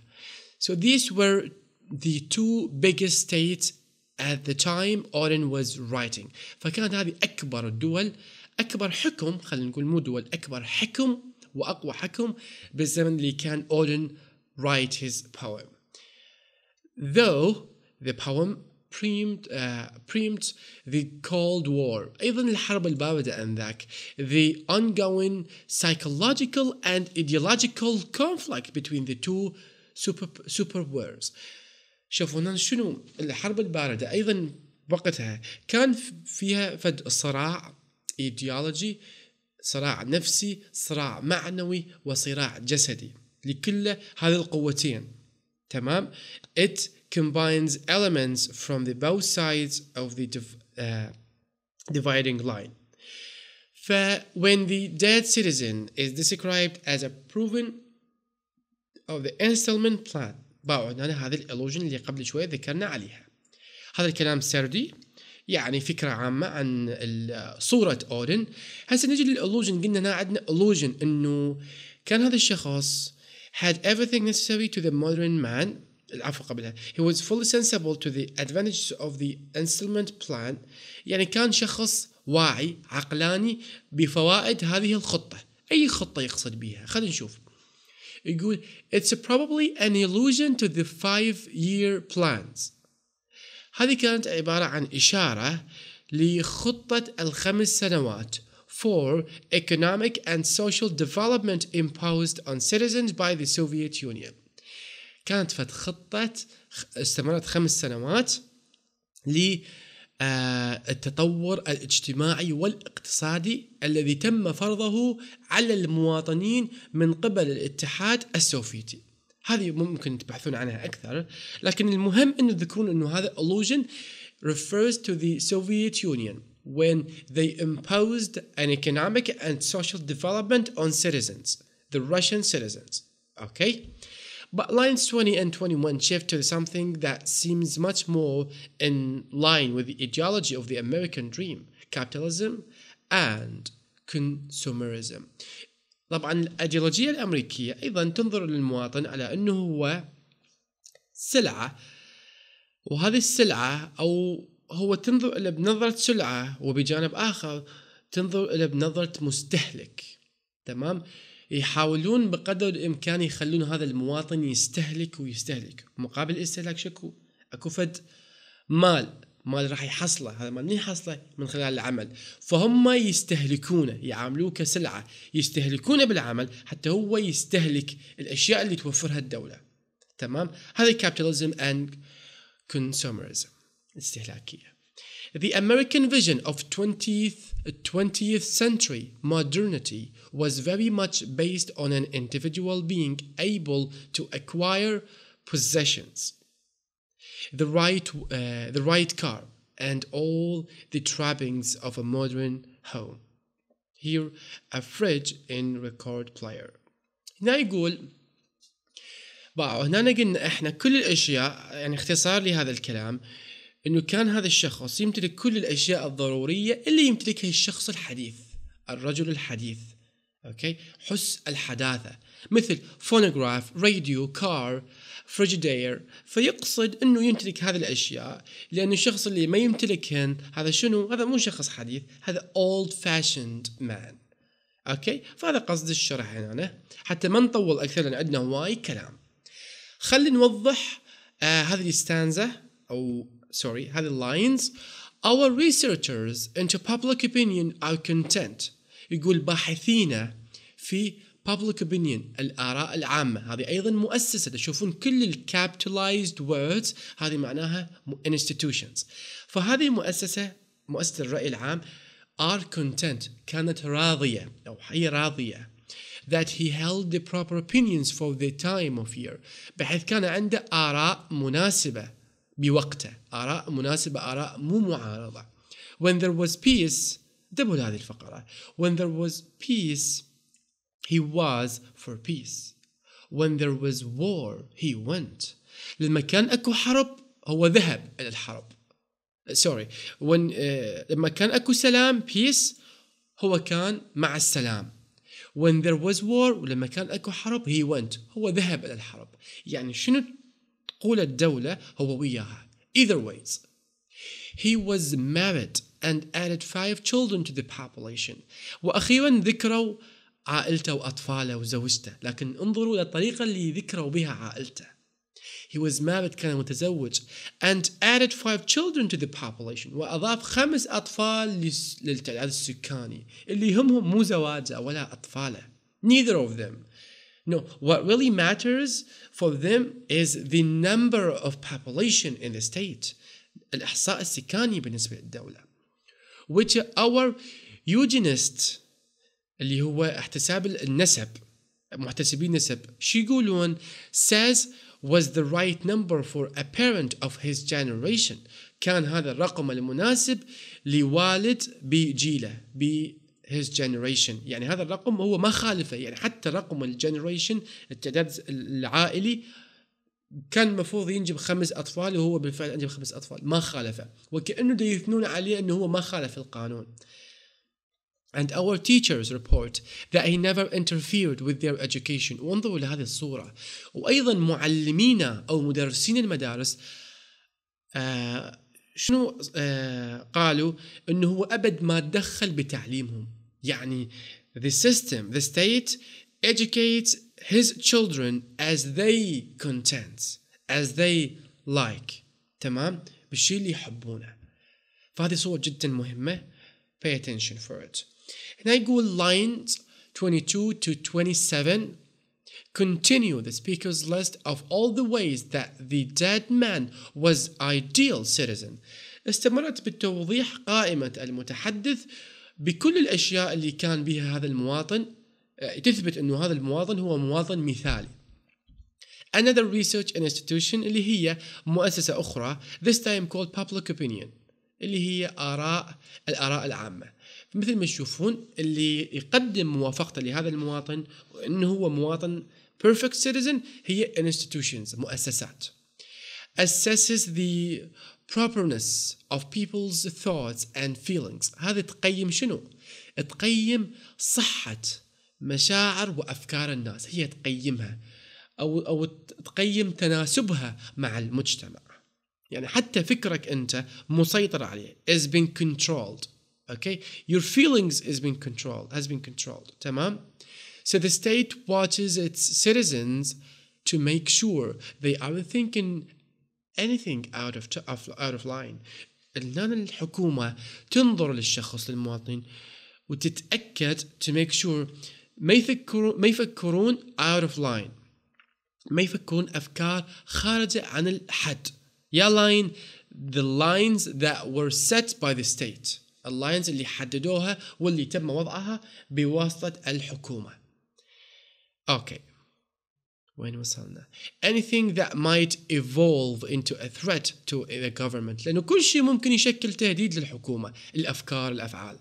So these were the two biggest states at the time Oren was writing فكانت هذه أكبر الدول أكبر حكم خلينا نقول مو دول أكبر حكم وأقوى حكم بالزمن اللي كان Oren write his poem though the poem preempt, uh, preempt the Cold War أيضا الحرب and أنذاك the ongoing psychological and ideological conflict between the two super, superpowers هنا شنو الحرب البارده ايضا وقتها كان فيها فد صراع ايديولوجي صراع نفسي صراع معنوي وصراع جسدي لكل هذه القوتين تمام it combines elements from the both sides of the div uh, dividing line ف when the dead citizen is described as a proven of the installment plan باعوا عندنا يعني هذه الالوجن اللي قبل شوي ذكرنا عليها هذا الكلام سردي يعني فكرة عامة عن صورة أودن هسه نجي للالوجن قلنا عندنا ألوجن انه كان هذا الشخص had everything necessary to the modern man العفو قبلها he was fully sensible to the advantages of the installment plan يعني كان شخص واعي عقلاني بفوائد هذه الخطة أي خطة يقصد بها خلينا نشوف يقول It's probably an illusion to the five-year plans هذه كانت عبارة عن إشارة لخطة الخمس سنوات for economic and social development imposed on citizens by the Soviet Union كانت فت خطة استمرت خمس سنوات لخطة آه، التطور الاجتماعي والاقتصادي الذي تم فرضه على المواطنين من قبل الاتحاد السوفيتي هذه ممكن تبحثون عنها أكثر لكن المهم أن تذكرون أنه هذا illusion refers to the Soviet Union when they imposed an economic and social development on citizens the Russian citizens okay But lines 20 and 21 shift to something that seems much more in line with the ideology of the American dream capitalism and consumerism. طبعا الايديولوجيه الامريكيه ايضا تنظر للمواطن على انه هو سلعه وهذه السلعه او هو تنظر إلى بنظرة سلعة وبجانب آخر تنظر إلى بنظرة مستهلك تمام؟ يحاولون بقدر الامكان يخلون هذا المواطن يستهلك ويستهلك مقابل الاستهلاك شكو اكو فد مال مال راح يحصله هذا مال من يحصله من خلال العمل فهم يستهلكونه يعاملوه كسلعه يستهلكونه بالعمل حتى هو يستهلك الاشياء اللي توفرها الدوله تمام هذا كابيتالزم اند كونسومرزم استهلاكيه The American vision of 20th, 20th century modernity was very much based on an individual being able to acquire possessions, the right, uh, the right car, and all the trappings of a modern home. Here, a fridge in record player. هنا يقول بقى هنا قلنا احنا كل الاشياء يعني اختصار لهذا الكلام انه كان هذا الشخص يمتلك كل الاشياء الضرورية اللي يمتلكها الشخص الحديث الرجل الحديث اوكي حس الحداثه مثل فونوغراف راديو كار فريجيدير فيقصد انه يمتلك هذه الاشياء لانه الشخص اللي ما يمتلكهن هذا شنو هذا مو شخص حديث هذا اولد فاشند مان اوكي فهذا قصد الشرح هنا أنا. حتى ما نطول اكثر لان عندنا هواي كلام خلينا نوضح آه هذه الستانزا او سوري هذه اللاينز Our researchers into public opinion are content يقول باحثين في public opinion الآراء العامة هذه أيضا مؤسسة تشوفون كل capitalized words هذه معناها institutions فهذه مؤسسة مؤسسة الرأي العام are content كانت راضية أو هي راضية that he held the proper opinions for the time of year بحيث كان عنده آراء مناسبة بوقته آراء مناسبة آراء مو معارضة when there was peace انتبهوا لهذه الفقرة when there was peace he was for peace when there was war he went لما كان اكو حرب هو ذهب الى الحرب سوري when uh, لما كان اكو سلام peace هو كان مع السلام when there was war ولما كان اكو حرب he went هو ذهب الى الحرب يعني شنو تقول الدولة هو وياها either ways he was married and added five children to the population وأخيرا ذكروا عائلته وأطفاله وزوجته لكن انظروا للطريقة اللي ذكروا بها عائلته He was married كان متزوج and added five children to the population وأضاف خمس أطفال للتعداد السكاني اللي هم مو زواجه ولا أطفاله neither of them No, what really matters for them is the number of population in the state. الإحصاء السكاني بالنسبة للدولة. which our eugenist اللي هو احتساب النسب محتسبين النسب شو يقولون says was the right number for a parent of his generation كان هذا الرقم المناسب لوالد بجيله ب his generation يعني هذا الرقم هو ما خالفه يعني حتى رقم الجنريشن التعداد العائلي كان المفروض ينجب خمس اطفال وهو بالفعل انجب خمس اطفال ما خالفه وكانه يثنون عليه انه هو ما خالف القانون And our teachers report that he never interfered with their education وانظروا لهذه الصورة وأيضا معلمينا أو مدرسين المدارس آه شنو آه قالوا أنه هو أبد ما تدخل بتعليمهم يعني the system the state educates his children as they content as they like تمام بالشيء اللي يحبونه فهذه صورة جدا مهمة pay attention for it And I go lines 22 to 27 continue the speaker's list of all the ways that the dead man was ideal citizen استمرت بالتوضيح قائمة المتحدث بكل الأشياء اللي كان بها هذا المواطن آه، تثبت انه هذا المواطن هو مواطن مثالي Another Research Institution اللي هي مؤسسة أخرى this time called Public Opinion اللي هي آراء الآراء العامة مثل ما تشوفون اللي يقدم موافقته لهذا المواطن انه هو مواطن perfect citizen هي institutions مؤسسات assesses the properness of people's thoughts and feelings هذا تقيم شنو؟ تقيم صحة مشاعر وأفكار الناس هي تقيمها أو أو تقيم تناسبها مع المجتمع يعني حتى فكرك أنت مسيطر عليه is been controlled okay your feelings is been controlled has been controlled تمام so the state watches its citizens to make sure they aren't thinking anything out of out of line الآن الحكومة تنظر للشخص للمواطن وتتأكد to make sure ما يفكرون ما يفكرون اوت اوف لاين ما يفكرون افكار خارجه عن الحد يا لاين the lines that were set by the state اللاينز اللي حددوها واللي تم وضعها بواسطه الحكومه اوكي وين وصلنا anything that might evolve into a threat to the government لأنه كل شيء ممكن يشكل تهديد للحكومة الأفكار الأفعال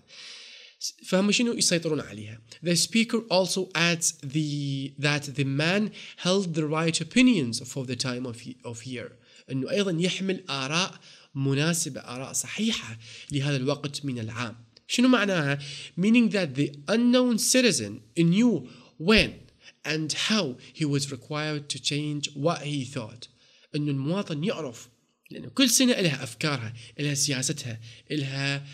فهم شنو يسيطرون عليها the speaker also adds the that the man held the right opinions for the time of, of year انه ايضا يحمل اراء مناسبة اراء صحيحة لهذا الوقت من العام شنو معناها meaning that the unknown citizen knew when and how he was required to change what he thought انه المواطن يعرف لانه كل سنة لها افكارها لها سياستها لها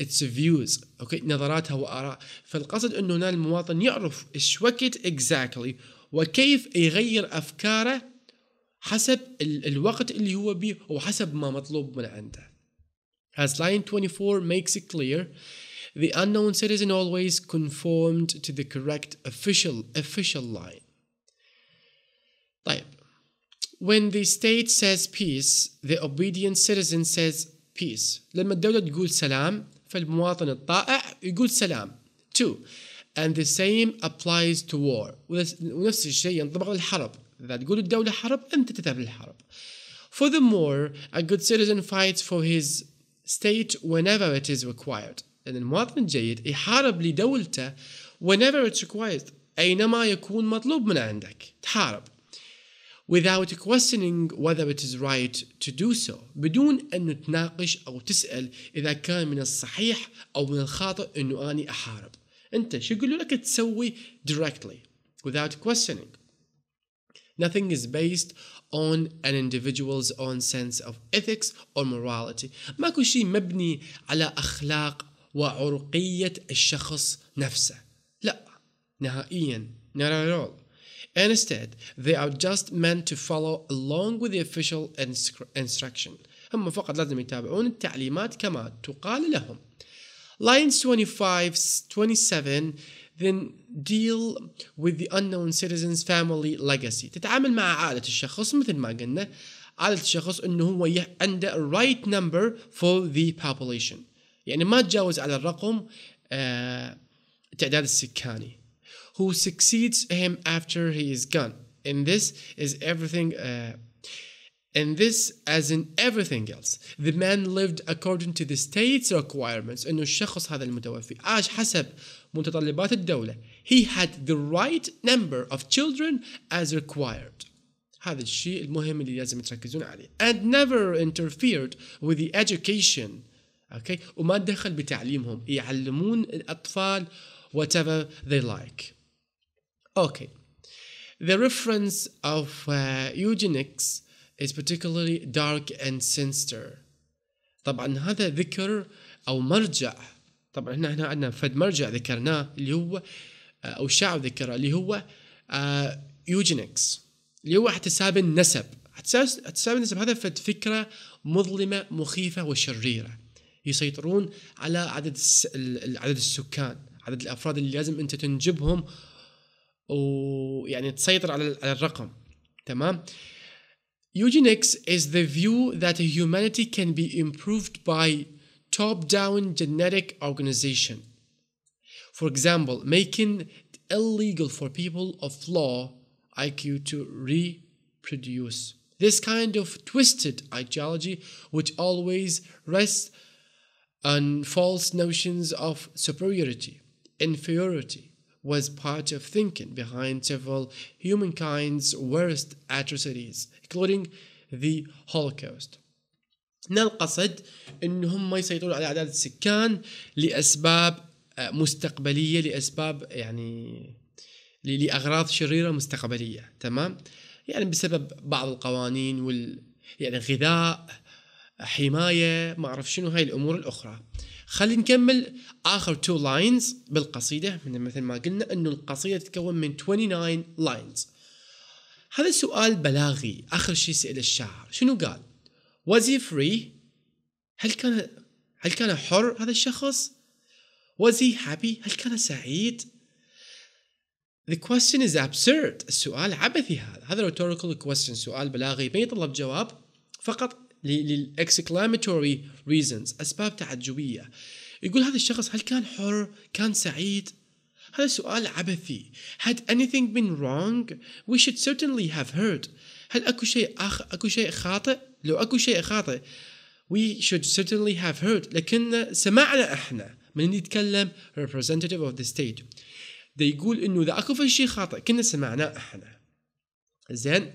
اتس فيوز اوكي نظراتها واراء فالقصد انه هنا المواطن يعرف ايش وقت اكزاكتلي وكيف يغير افكاره حسب ال الوقت اللي هو بيه وحسب ما مطلوب من عنده. As line 24 makes it clear, the unknown citizen always conformed to the correct official official line. طيب when the state says peace, the obedient citizen says بيس لما الدولة تقول سلام فالمواطن الطائع يقول سلام تو and the same applies to war ونفس الشيء ينطبق للحرب إذا تقول الدولة حرب أنت تذهب للحرب Furthermore, a good citizen fights for his state whenever it is required. لأن المواطن الجيد يحارب لدولته whenever it's required أينما يكون مطلوب من عندك تحارب without questioning whether it is right to do so بدون أن تناقش أو تسأل إذا كان من الصحيح أو من الخاطئ أنه أني أحارب أنت شو يقولوا لك تسوي directly without questioning Nothing is based on an individual's own sense of ethics or morality ماكو شيء مبني على أخلاق وعرقية الشخص نفسه لا نهائيا not at all Instead, they are just meant to follow along with the official instruction. هم فقط لازم يتابعون التعليمات كما تقال لهم. Lines 25, 27 then deal with the unknown citizen's family legacy. تتعامل مع عائلة الشخص مثل ما قلنا عائلة الشخص انه هو عنده right number for the population. يعني ما تجاوز على الرقم آه السكاني. who succeeds him after he is gone. And this is everything. Uh, and this, as in everything else, the man lived according to the state's requirements إنه الشخص هذا المتوفي عاش حسب متطلبات الدولة. He had the right number of children as required. هذا الشيء المهم اللي لازم تركزون عليه. And never interfered with the education. Okay? وما تدخل بتعليمهم. يعلمون الأطفال whatever they like. Okay. The reference of uh, eugenics is particularly dark and sinister. طبعا هذا ذكر أو مرجع طبعا هنا احنا عندنا فد مرجع ذكرناه اللي هو آه، أو شعب ذكره اللي هو يوجينكس آه، اللي هو احتساب النسب احتساب النسب هذا فد فكرة مظلمة مخيفة وشريرة يسيطرون على عدد عدد السكان عدد الأفراد اللي لازم أنت تنجبهم ويعني تسيطر على على الرقم تمام Eugenics is the view that humanity can be improved by top-down genetic organization. For example, making it illegal for people of low IQ to reproduce. This kind of twisted ideology, which always rests on false notions of superiority, inferiority, was part of thinking behind several humankind's worst atrocities, including the Holocaust. هنا القصد ان هم يسيطرون على اعداد السكان لاسباب آه، مستقبليه لاسباب يعني لاغراض شريره مستقبليه تمام يعني بسبب بعض القوانين وال يعني غذاء حمايه ما اعرف شنو هاي الامور الاخرى خلينا نكمل اخر تو لاينز بالقصيده من مثل ما قلنا انه القصيده تتكون من 29 لاينز هذا سؤال بلاغي اخر شيء سال الشاعر شنو قال was he free هل كان هل كان حر هذا الشخص was he happy هل كان سعيد The question is absurd السؤال عبثي هذا هذا rhetorical question سؤال بلاغي ما يطلب جواب فقط للاكسكلاماتوري ريزنز اسباب تعجبيه يقول هذا الشخص هل كان حر كان سعيد هذا سؤال عبثي had anything been wrong we should certainly have heard هل اكو شيء اخ اكو شيء خاطئ لو اكو شيء خاطئ we should certainly have heard لكن سمعنا احنا من يتكلم representative of the state ده يقول انه اذا اكو شيء خاطئ كنا سمعناه احنا زين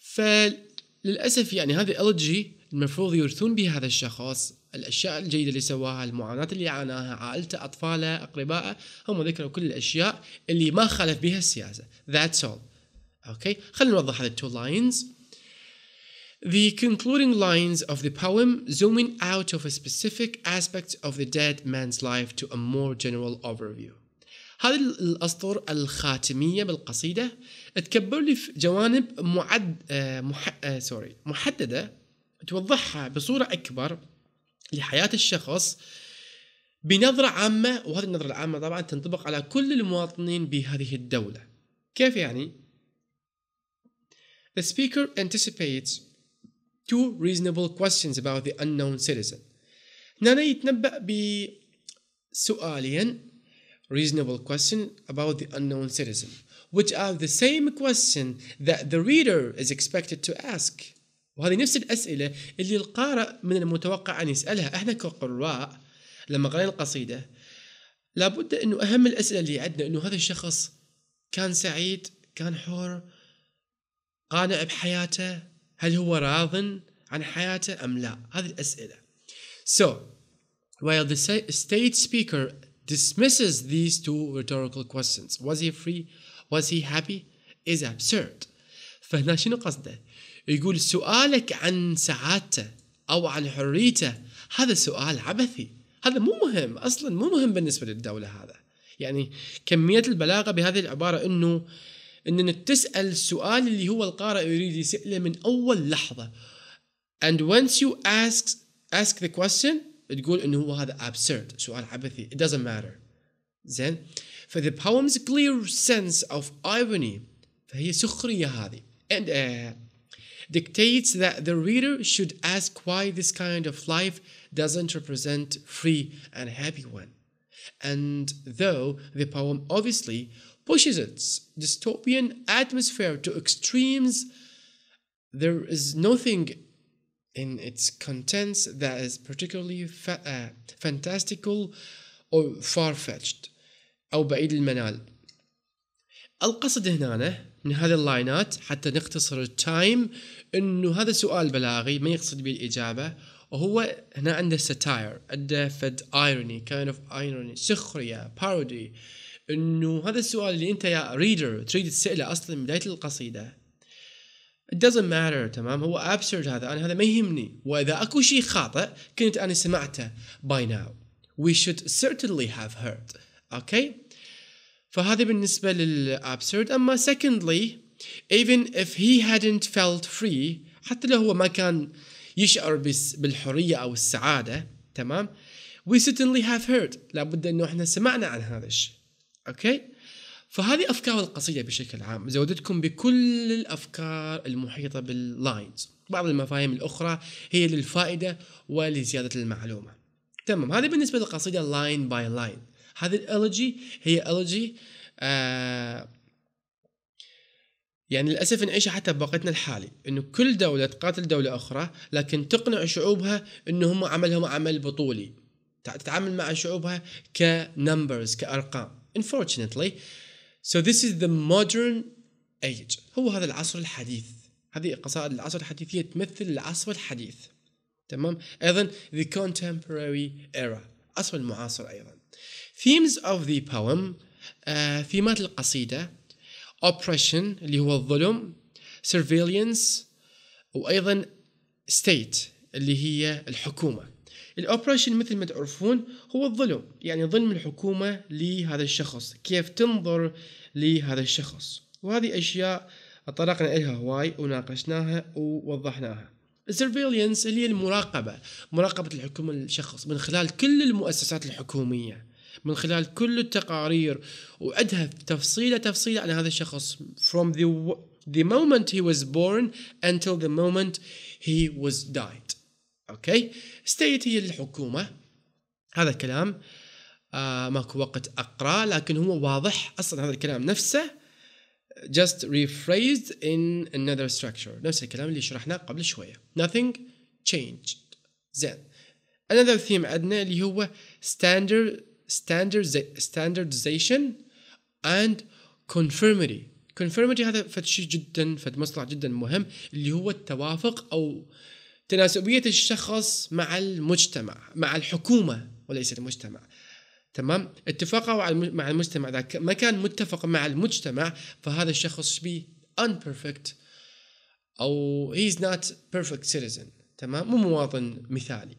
فال للأسف يعني هذه الجي المفروض يرثون بها هذا الشخص الأشياء الجيدة اللي سواها المعاناة اللي عاناها عائلته أطفاله أقربائه هم ذكروا كل الأشياء اللي ما خالف بها السياسة that's all أوكي خلينا نوضح هذه التو لاينز The concluding lines of the poem zooming out of a specific aspect of the dead man's life to a more general overview هذه الاسطر الخاتميه بالقصيده تكبر لي جوانب معد آه، مح... سوري آه، محدده توضحها بصوره اكبر لحياه الشخص بنظره عامه وهذه النظره العامه طبعا تنطبق على كل المواطنين بهذه الدوله كيف يعني The speaker anticipates two reasonable questions about the unknown citizen. هنا يتنبأ بسؤالين reasonable question about the unknown citizen, which are the same question that the reader is expected to ask. وهذه نفس الأسئلة اللي القارئ من المتوقع أن يسألها إحنا كقراء لما قرأنا القصيدة لابد أنه أهم الأسئلة اللي عندنا أنه هذا الشخص كان سعيد كان حر قانع بحياته هل هو راض عن حياته أم لا هذه الأسئلة So while the state speaker dismisses these two rhetorical questions was he free was he happy is absurd فهنا شنو قصده يقول سؤالك عن سعادته أو عن حريته هذا سؤال عبثي هذا مو مهم أصلا مو مهم بالنسبة للدولة هذا يعني كمية البلاغة بهذه العبارة أنه انك تسأل السؤال اللي هو القارئ يريد يسأله من أول لحظة and once you ask ask the question تقول انه هو هذا absurd سؤال عبثي it doesn't matter زين for the poem's clear sense of irony فهي سخرية هذه and uh, dictates that the reader should ask why this kind of life doesn't represent free and happy one and though the poem obviously pushes its dystopian atmosphere to extremes there is nothing in its contents that is particularly fa- uh, fantastical or far-fetched أو بعيد المنال القصد هنا من هذه اللاينات حتى نختصر التايم انه هذا سؤال بلاغي ما يقصد به الاجابه وهو هنا عنده ساتاير عنده فد ايروني كاين اوف ايروني سخريه بارودي انه هذا السؤال اللي انت يا ريدر تريد تساله اصلا من بدايه القصيده it doesn't matter تمام هو absurd هذا انا هذا ما يهمني واذا اكو شيء خاطئ كنت انا سمعته by now we should certainly have heard اوكي okay? فهذا بالنسبة للabsurd اما secondly even if he hadn't felt free حتى لو هو ما كان يشعر بالحرية او السعادة تمام we certainly have heard لابد انه احنا سمعنا عن هذا الشيء اوكي okay? فهذه افكار القصيده بشكل عام زودتكم بكل الافكار المحيطه باللاينز بعض المفاهيم الاخرى هي للفائده ولزياده المعلومه تمام هذه بالنسبه للقصيده لاين باي لاين هذه الألوجي هي ألوجي آه، يعني للاسف نعيش حتى بوقتنا الحالي انه كل دوله تقاتل دوله اخرى لكن تقنع شعوبها انه هم عملهم عمل بطولي تتعامل مع شعوبها كنمبرز كارقام unfortunately So this is the modern age هو هذا العصر الحديث هذه قصائد العصر الحديث هي تمثل العصر الحديث تمام أيضا the contemporary era العصر المعاصر أيضا themes of the poem uh, آه، ثيمات القصيدة oppression اللي هو الظلم surveillance وأيضا state اللي هي الحكومة الاوبريشن مثل ما تعرفون هو الظلم يعني ظلم الحكومة لهذا الشخص كيف تنظر لهذا الشخص وهذه أشياء طرقنا لها هواي وناقشناها ووضحناها السيرفيلينس اللي هي المراقبة مراقبة الحكومة للشخص من خلال كل المؤسسات الحكومية من خلال كل التقارير وأدها تفصيلة تفصيلة عن هذا الشخص from the, the moment he was born until the moment he was died اوكي ستيت هي الحكومه هذا الكلام آه ماكو وقت اقرا لكن هو واضح اصلا هذا الكلام نفسه just rephrased in another structure نفس الكلام اللي شرحناه قبل شويه nothing changed زين another theme عندنا اللي هو standard standard standardization and conformity conformity هذا فد شيء جدا فد مصطلح جدا مهم اللي هو التوافق او تناسبية الشخص مع المجتمع مع الحكومة وليس المجتمع تمام اتفاقه مع المجتمع إذا ما كان متفق مع المجتمع فهذا الشخص بي unperfect أو he's not perfect citizen تمام مو مواطن مثالي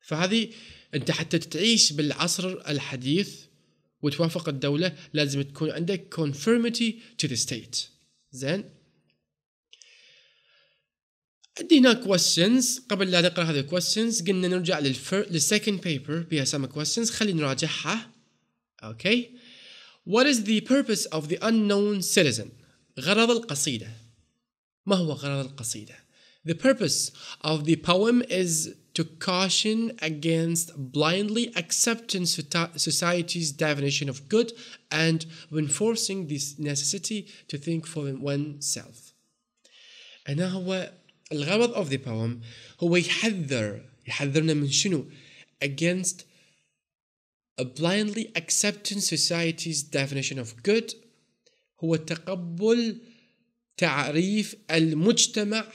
فهذه أنت حتى تعيش بالعصر الحديث وتوافق الدولة لازم تكون عندك conformity to the state زين ادينا questions قبل لا نقرا هذه questions قلنا نرجع للفر... للسكند بيبر بها some questions خلينا نراجعها اوكي okay. What is the purpose of the unknown citizen غرض القصيدة ما هو غرض القصيدة The purpose of the poem is to caution against blindly accepting society's definition of good and reinforcing this necessity to think for oneself. أنا هو الغرض of the poem هو يحذر يحذرنا من شنو against a blindly accepting society's definition of good هو تقبل تعريف المجتمع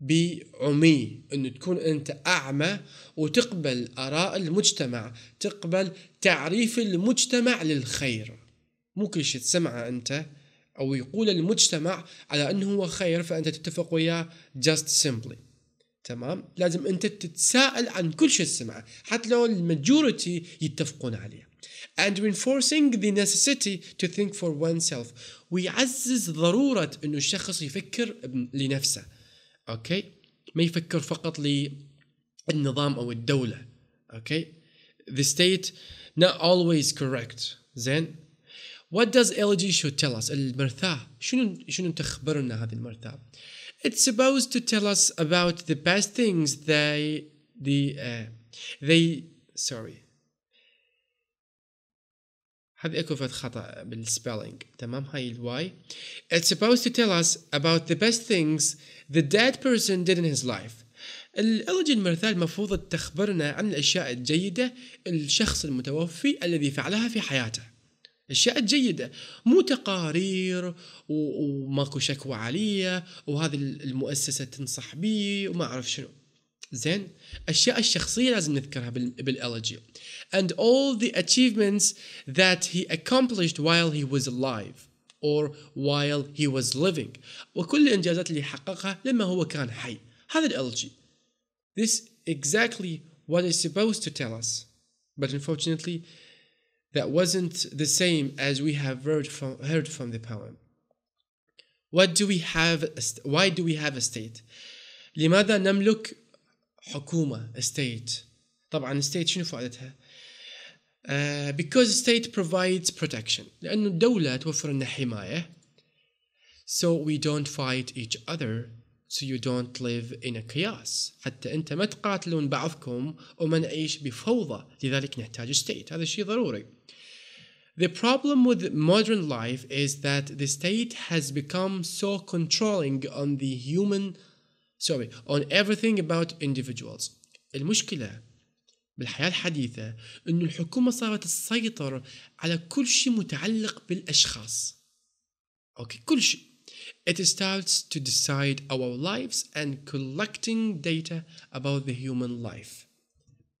بعمي انه تكون انت اعمى وتقبل اراء المجتمع تقبل تعريف المجتمع للخير مو كل شيء تسمعه انت أو يقول المجتمع على أنه هو خير فأنت تتفق وياه just simply تمام لازم أنت تتساءل عن كل شيء تسمعه حتى لو الماجورتي يتفقون عليه and reinforcing the necessity to think for oneself ويعزز ضرورة أنه الشخص يفكر لنفسه أوكي ما يفكر فقط للنظام أو الدولة أوكي the state not always correct زين What does elegy should tell us? It's supposed to tell us about the best things they the uh, they sorry هذه اكو فد خطا بالسبelling تمام هاي الواي It's supposed to tell us about the best things the dead person did in his life الالجي المرثاة المفروض تخبرنا عن الاشياء الجيدة الشخص المتوفي الذي فعلها في حياته الاشياء الجيده مو تقارير وماكو شكوى عليه وهذه المؤسسه تنصح بي وما اعرف شنو زين الاشياء الشخصيه لازم نذكرها بالالجي and all the achievements that he accomplished while he was alive or while he was living وكل الانجازات اللي حققها لما هو كان حي هذا الالجي this exactly what is supposed to tell us but unfortunately that wasn't the same as we have heard from, heard from the poem. What do we have? Why do we have a state? لماذا نملك حكومة a state طبعا state شنو فائدتها uh, because state provides protection لأن الدولة توفر لنا حماية so we don't fight each other so you don't live in a chaos حتى أنت ما تقاتلون بعضكم وما نعيش بفوضى لذلك نحتاج state هذا شيء ضروري The problem with modern life is that the state has become so controlling on the human sorry on everything about individuals المشكلة بالحياة الحديثة أن الحكومة صارت تسيطر على كل شيء متعلق بالأشخاص أوكي كل شيء It starts to decide our lives and collecting data about the human life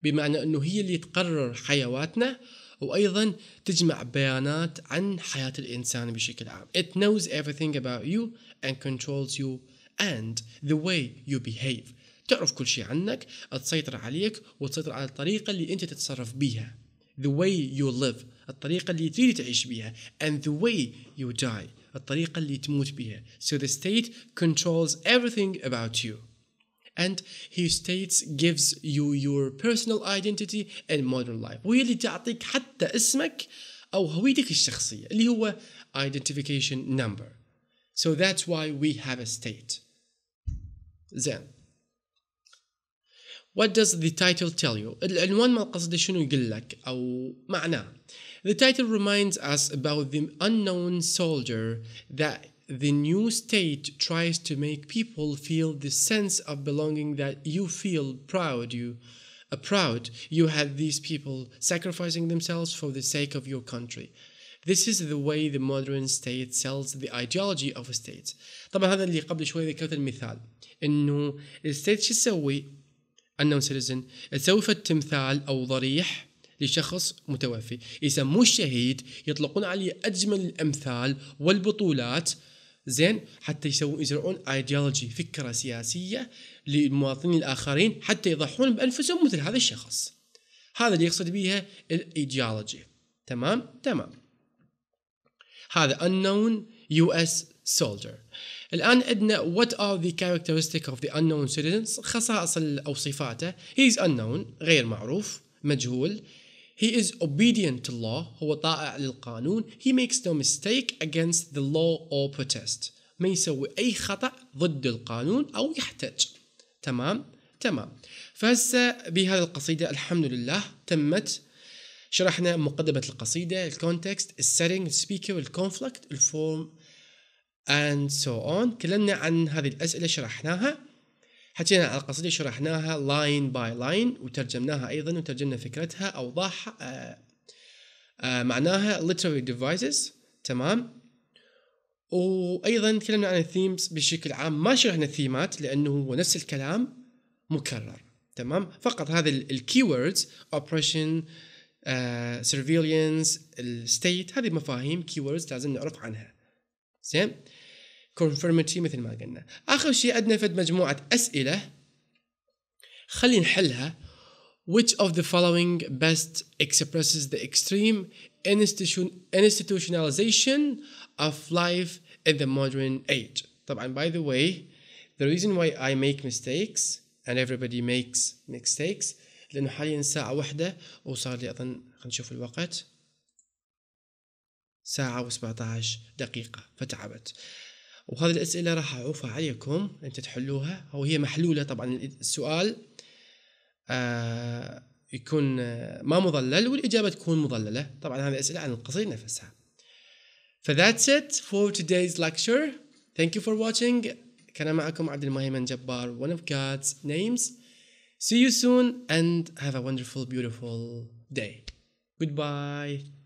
بمعنى أنه هي اللي تقرر حيواتنا وأيضا تجمع بيانات عن حياة الإنسان بشكل عام It knows everything about you and controls you and the way you behave تعرف كل شيء عنك تسيطر عليك وتسيطر على الطريقة اللي أنت تتصرف بيها the way you live الطريقة اللي تريد تعيش بيها and the way you die الطريقة اللي تموت بها so the state controls everything about you and he states gives you your personal identity and modern life وهي اللي تعطيك حتى اسمك أو هويتك الشخصية اللي هو identification number so that's why we have a state زين What does the title tell you؟ العنوان ما قصده شنو يقول لك أو معناه The title reminds us about the unknown soldier that the new state tries to make people feel the sense of belonging that you feel proud you are uh, proud you had these people sacrificing themselves for the sake of your country This is the way the modern state sells the ideology of a state. طبعا هذا اللي قبل شوي ذكرت المثال انه الستيت شو تسوي؟ unknown citizen تسوي تمثال او ضريح لشخص متوفي يسموه الشهيد يطلقون عليه أجمل الأمثال والبطولات زين حتى يسوون يزرعون ايديولوجي فكره سياسيه للمواطنين الاخرين حتى يضحون بانفسهم مثل هذا الشخص هذا اللي يقصد بها الايديولوجي تمام تمام هذا unknown US soldier الآن عندنا what are the characteristics of the unknown citizens خصائص أو صفاته he is unknown غير معروف مجهول He is obedient to law هو طائع للقانون He makes no mistake against the law or protest ما يسوي أي خطأ ضد القانون أو يحتج تمام تمام فهسه بهذه القصيدة الحمد لله تمت شرحنا مقدمة القصيدة الكونتكست السيتنج السبيكر الكونفليكت الفورم and so on تكلمنا عن هذه الأسئلة شرحناها حكينا على القصيدة شرحناها لاين باي لاين وترجمناها أيضا وترجمنا فكرتها أوضاح آه، آه، معناها literary devices تمام وأيضا تكلمنا عن الثيمز بشكل عام ما شرحنا الثيمات لأنه هو نفس الكلام مكرر تمام فقط هذا الكيوردز اوبريشن سيرفيلينس الستيت هذه مفاهيم keywords لازم نعرف عنها زين كونفيرمتشي مثل ما قلنا اخر شيء عندنا فد مجموعه اسئله خلينا نحلها Which of the following best expresses the extreme institutionalization of life in the modern age? طبعا by the way, the reason why I make mistakes and everybody makes mistakes لأنه حاليا ساعة واحدة وصار لي أظن خلينا نشوف الوقت ساعة و17 دقيقة فتعبت. وهذه الأسئلة راح أعوفها عليكم أنت تحلوها أو هي محلولة طبعا السؤال آه، يكون ما مضلل والإجابة تكون مضللة طبعا هذه الأسئلة عن القصيدة نفسها فذات's it for today's lecture thank you for watching كان معكم عبد المهيمن جبار one of God's names see you soon and have a wonderful beautiful day goodbye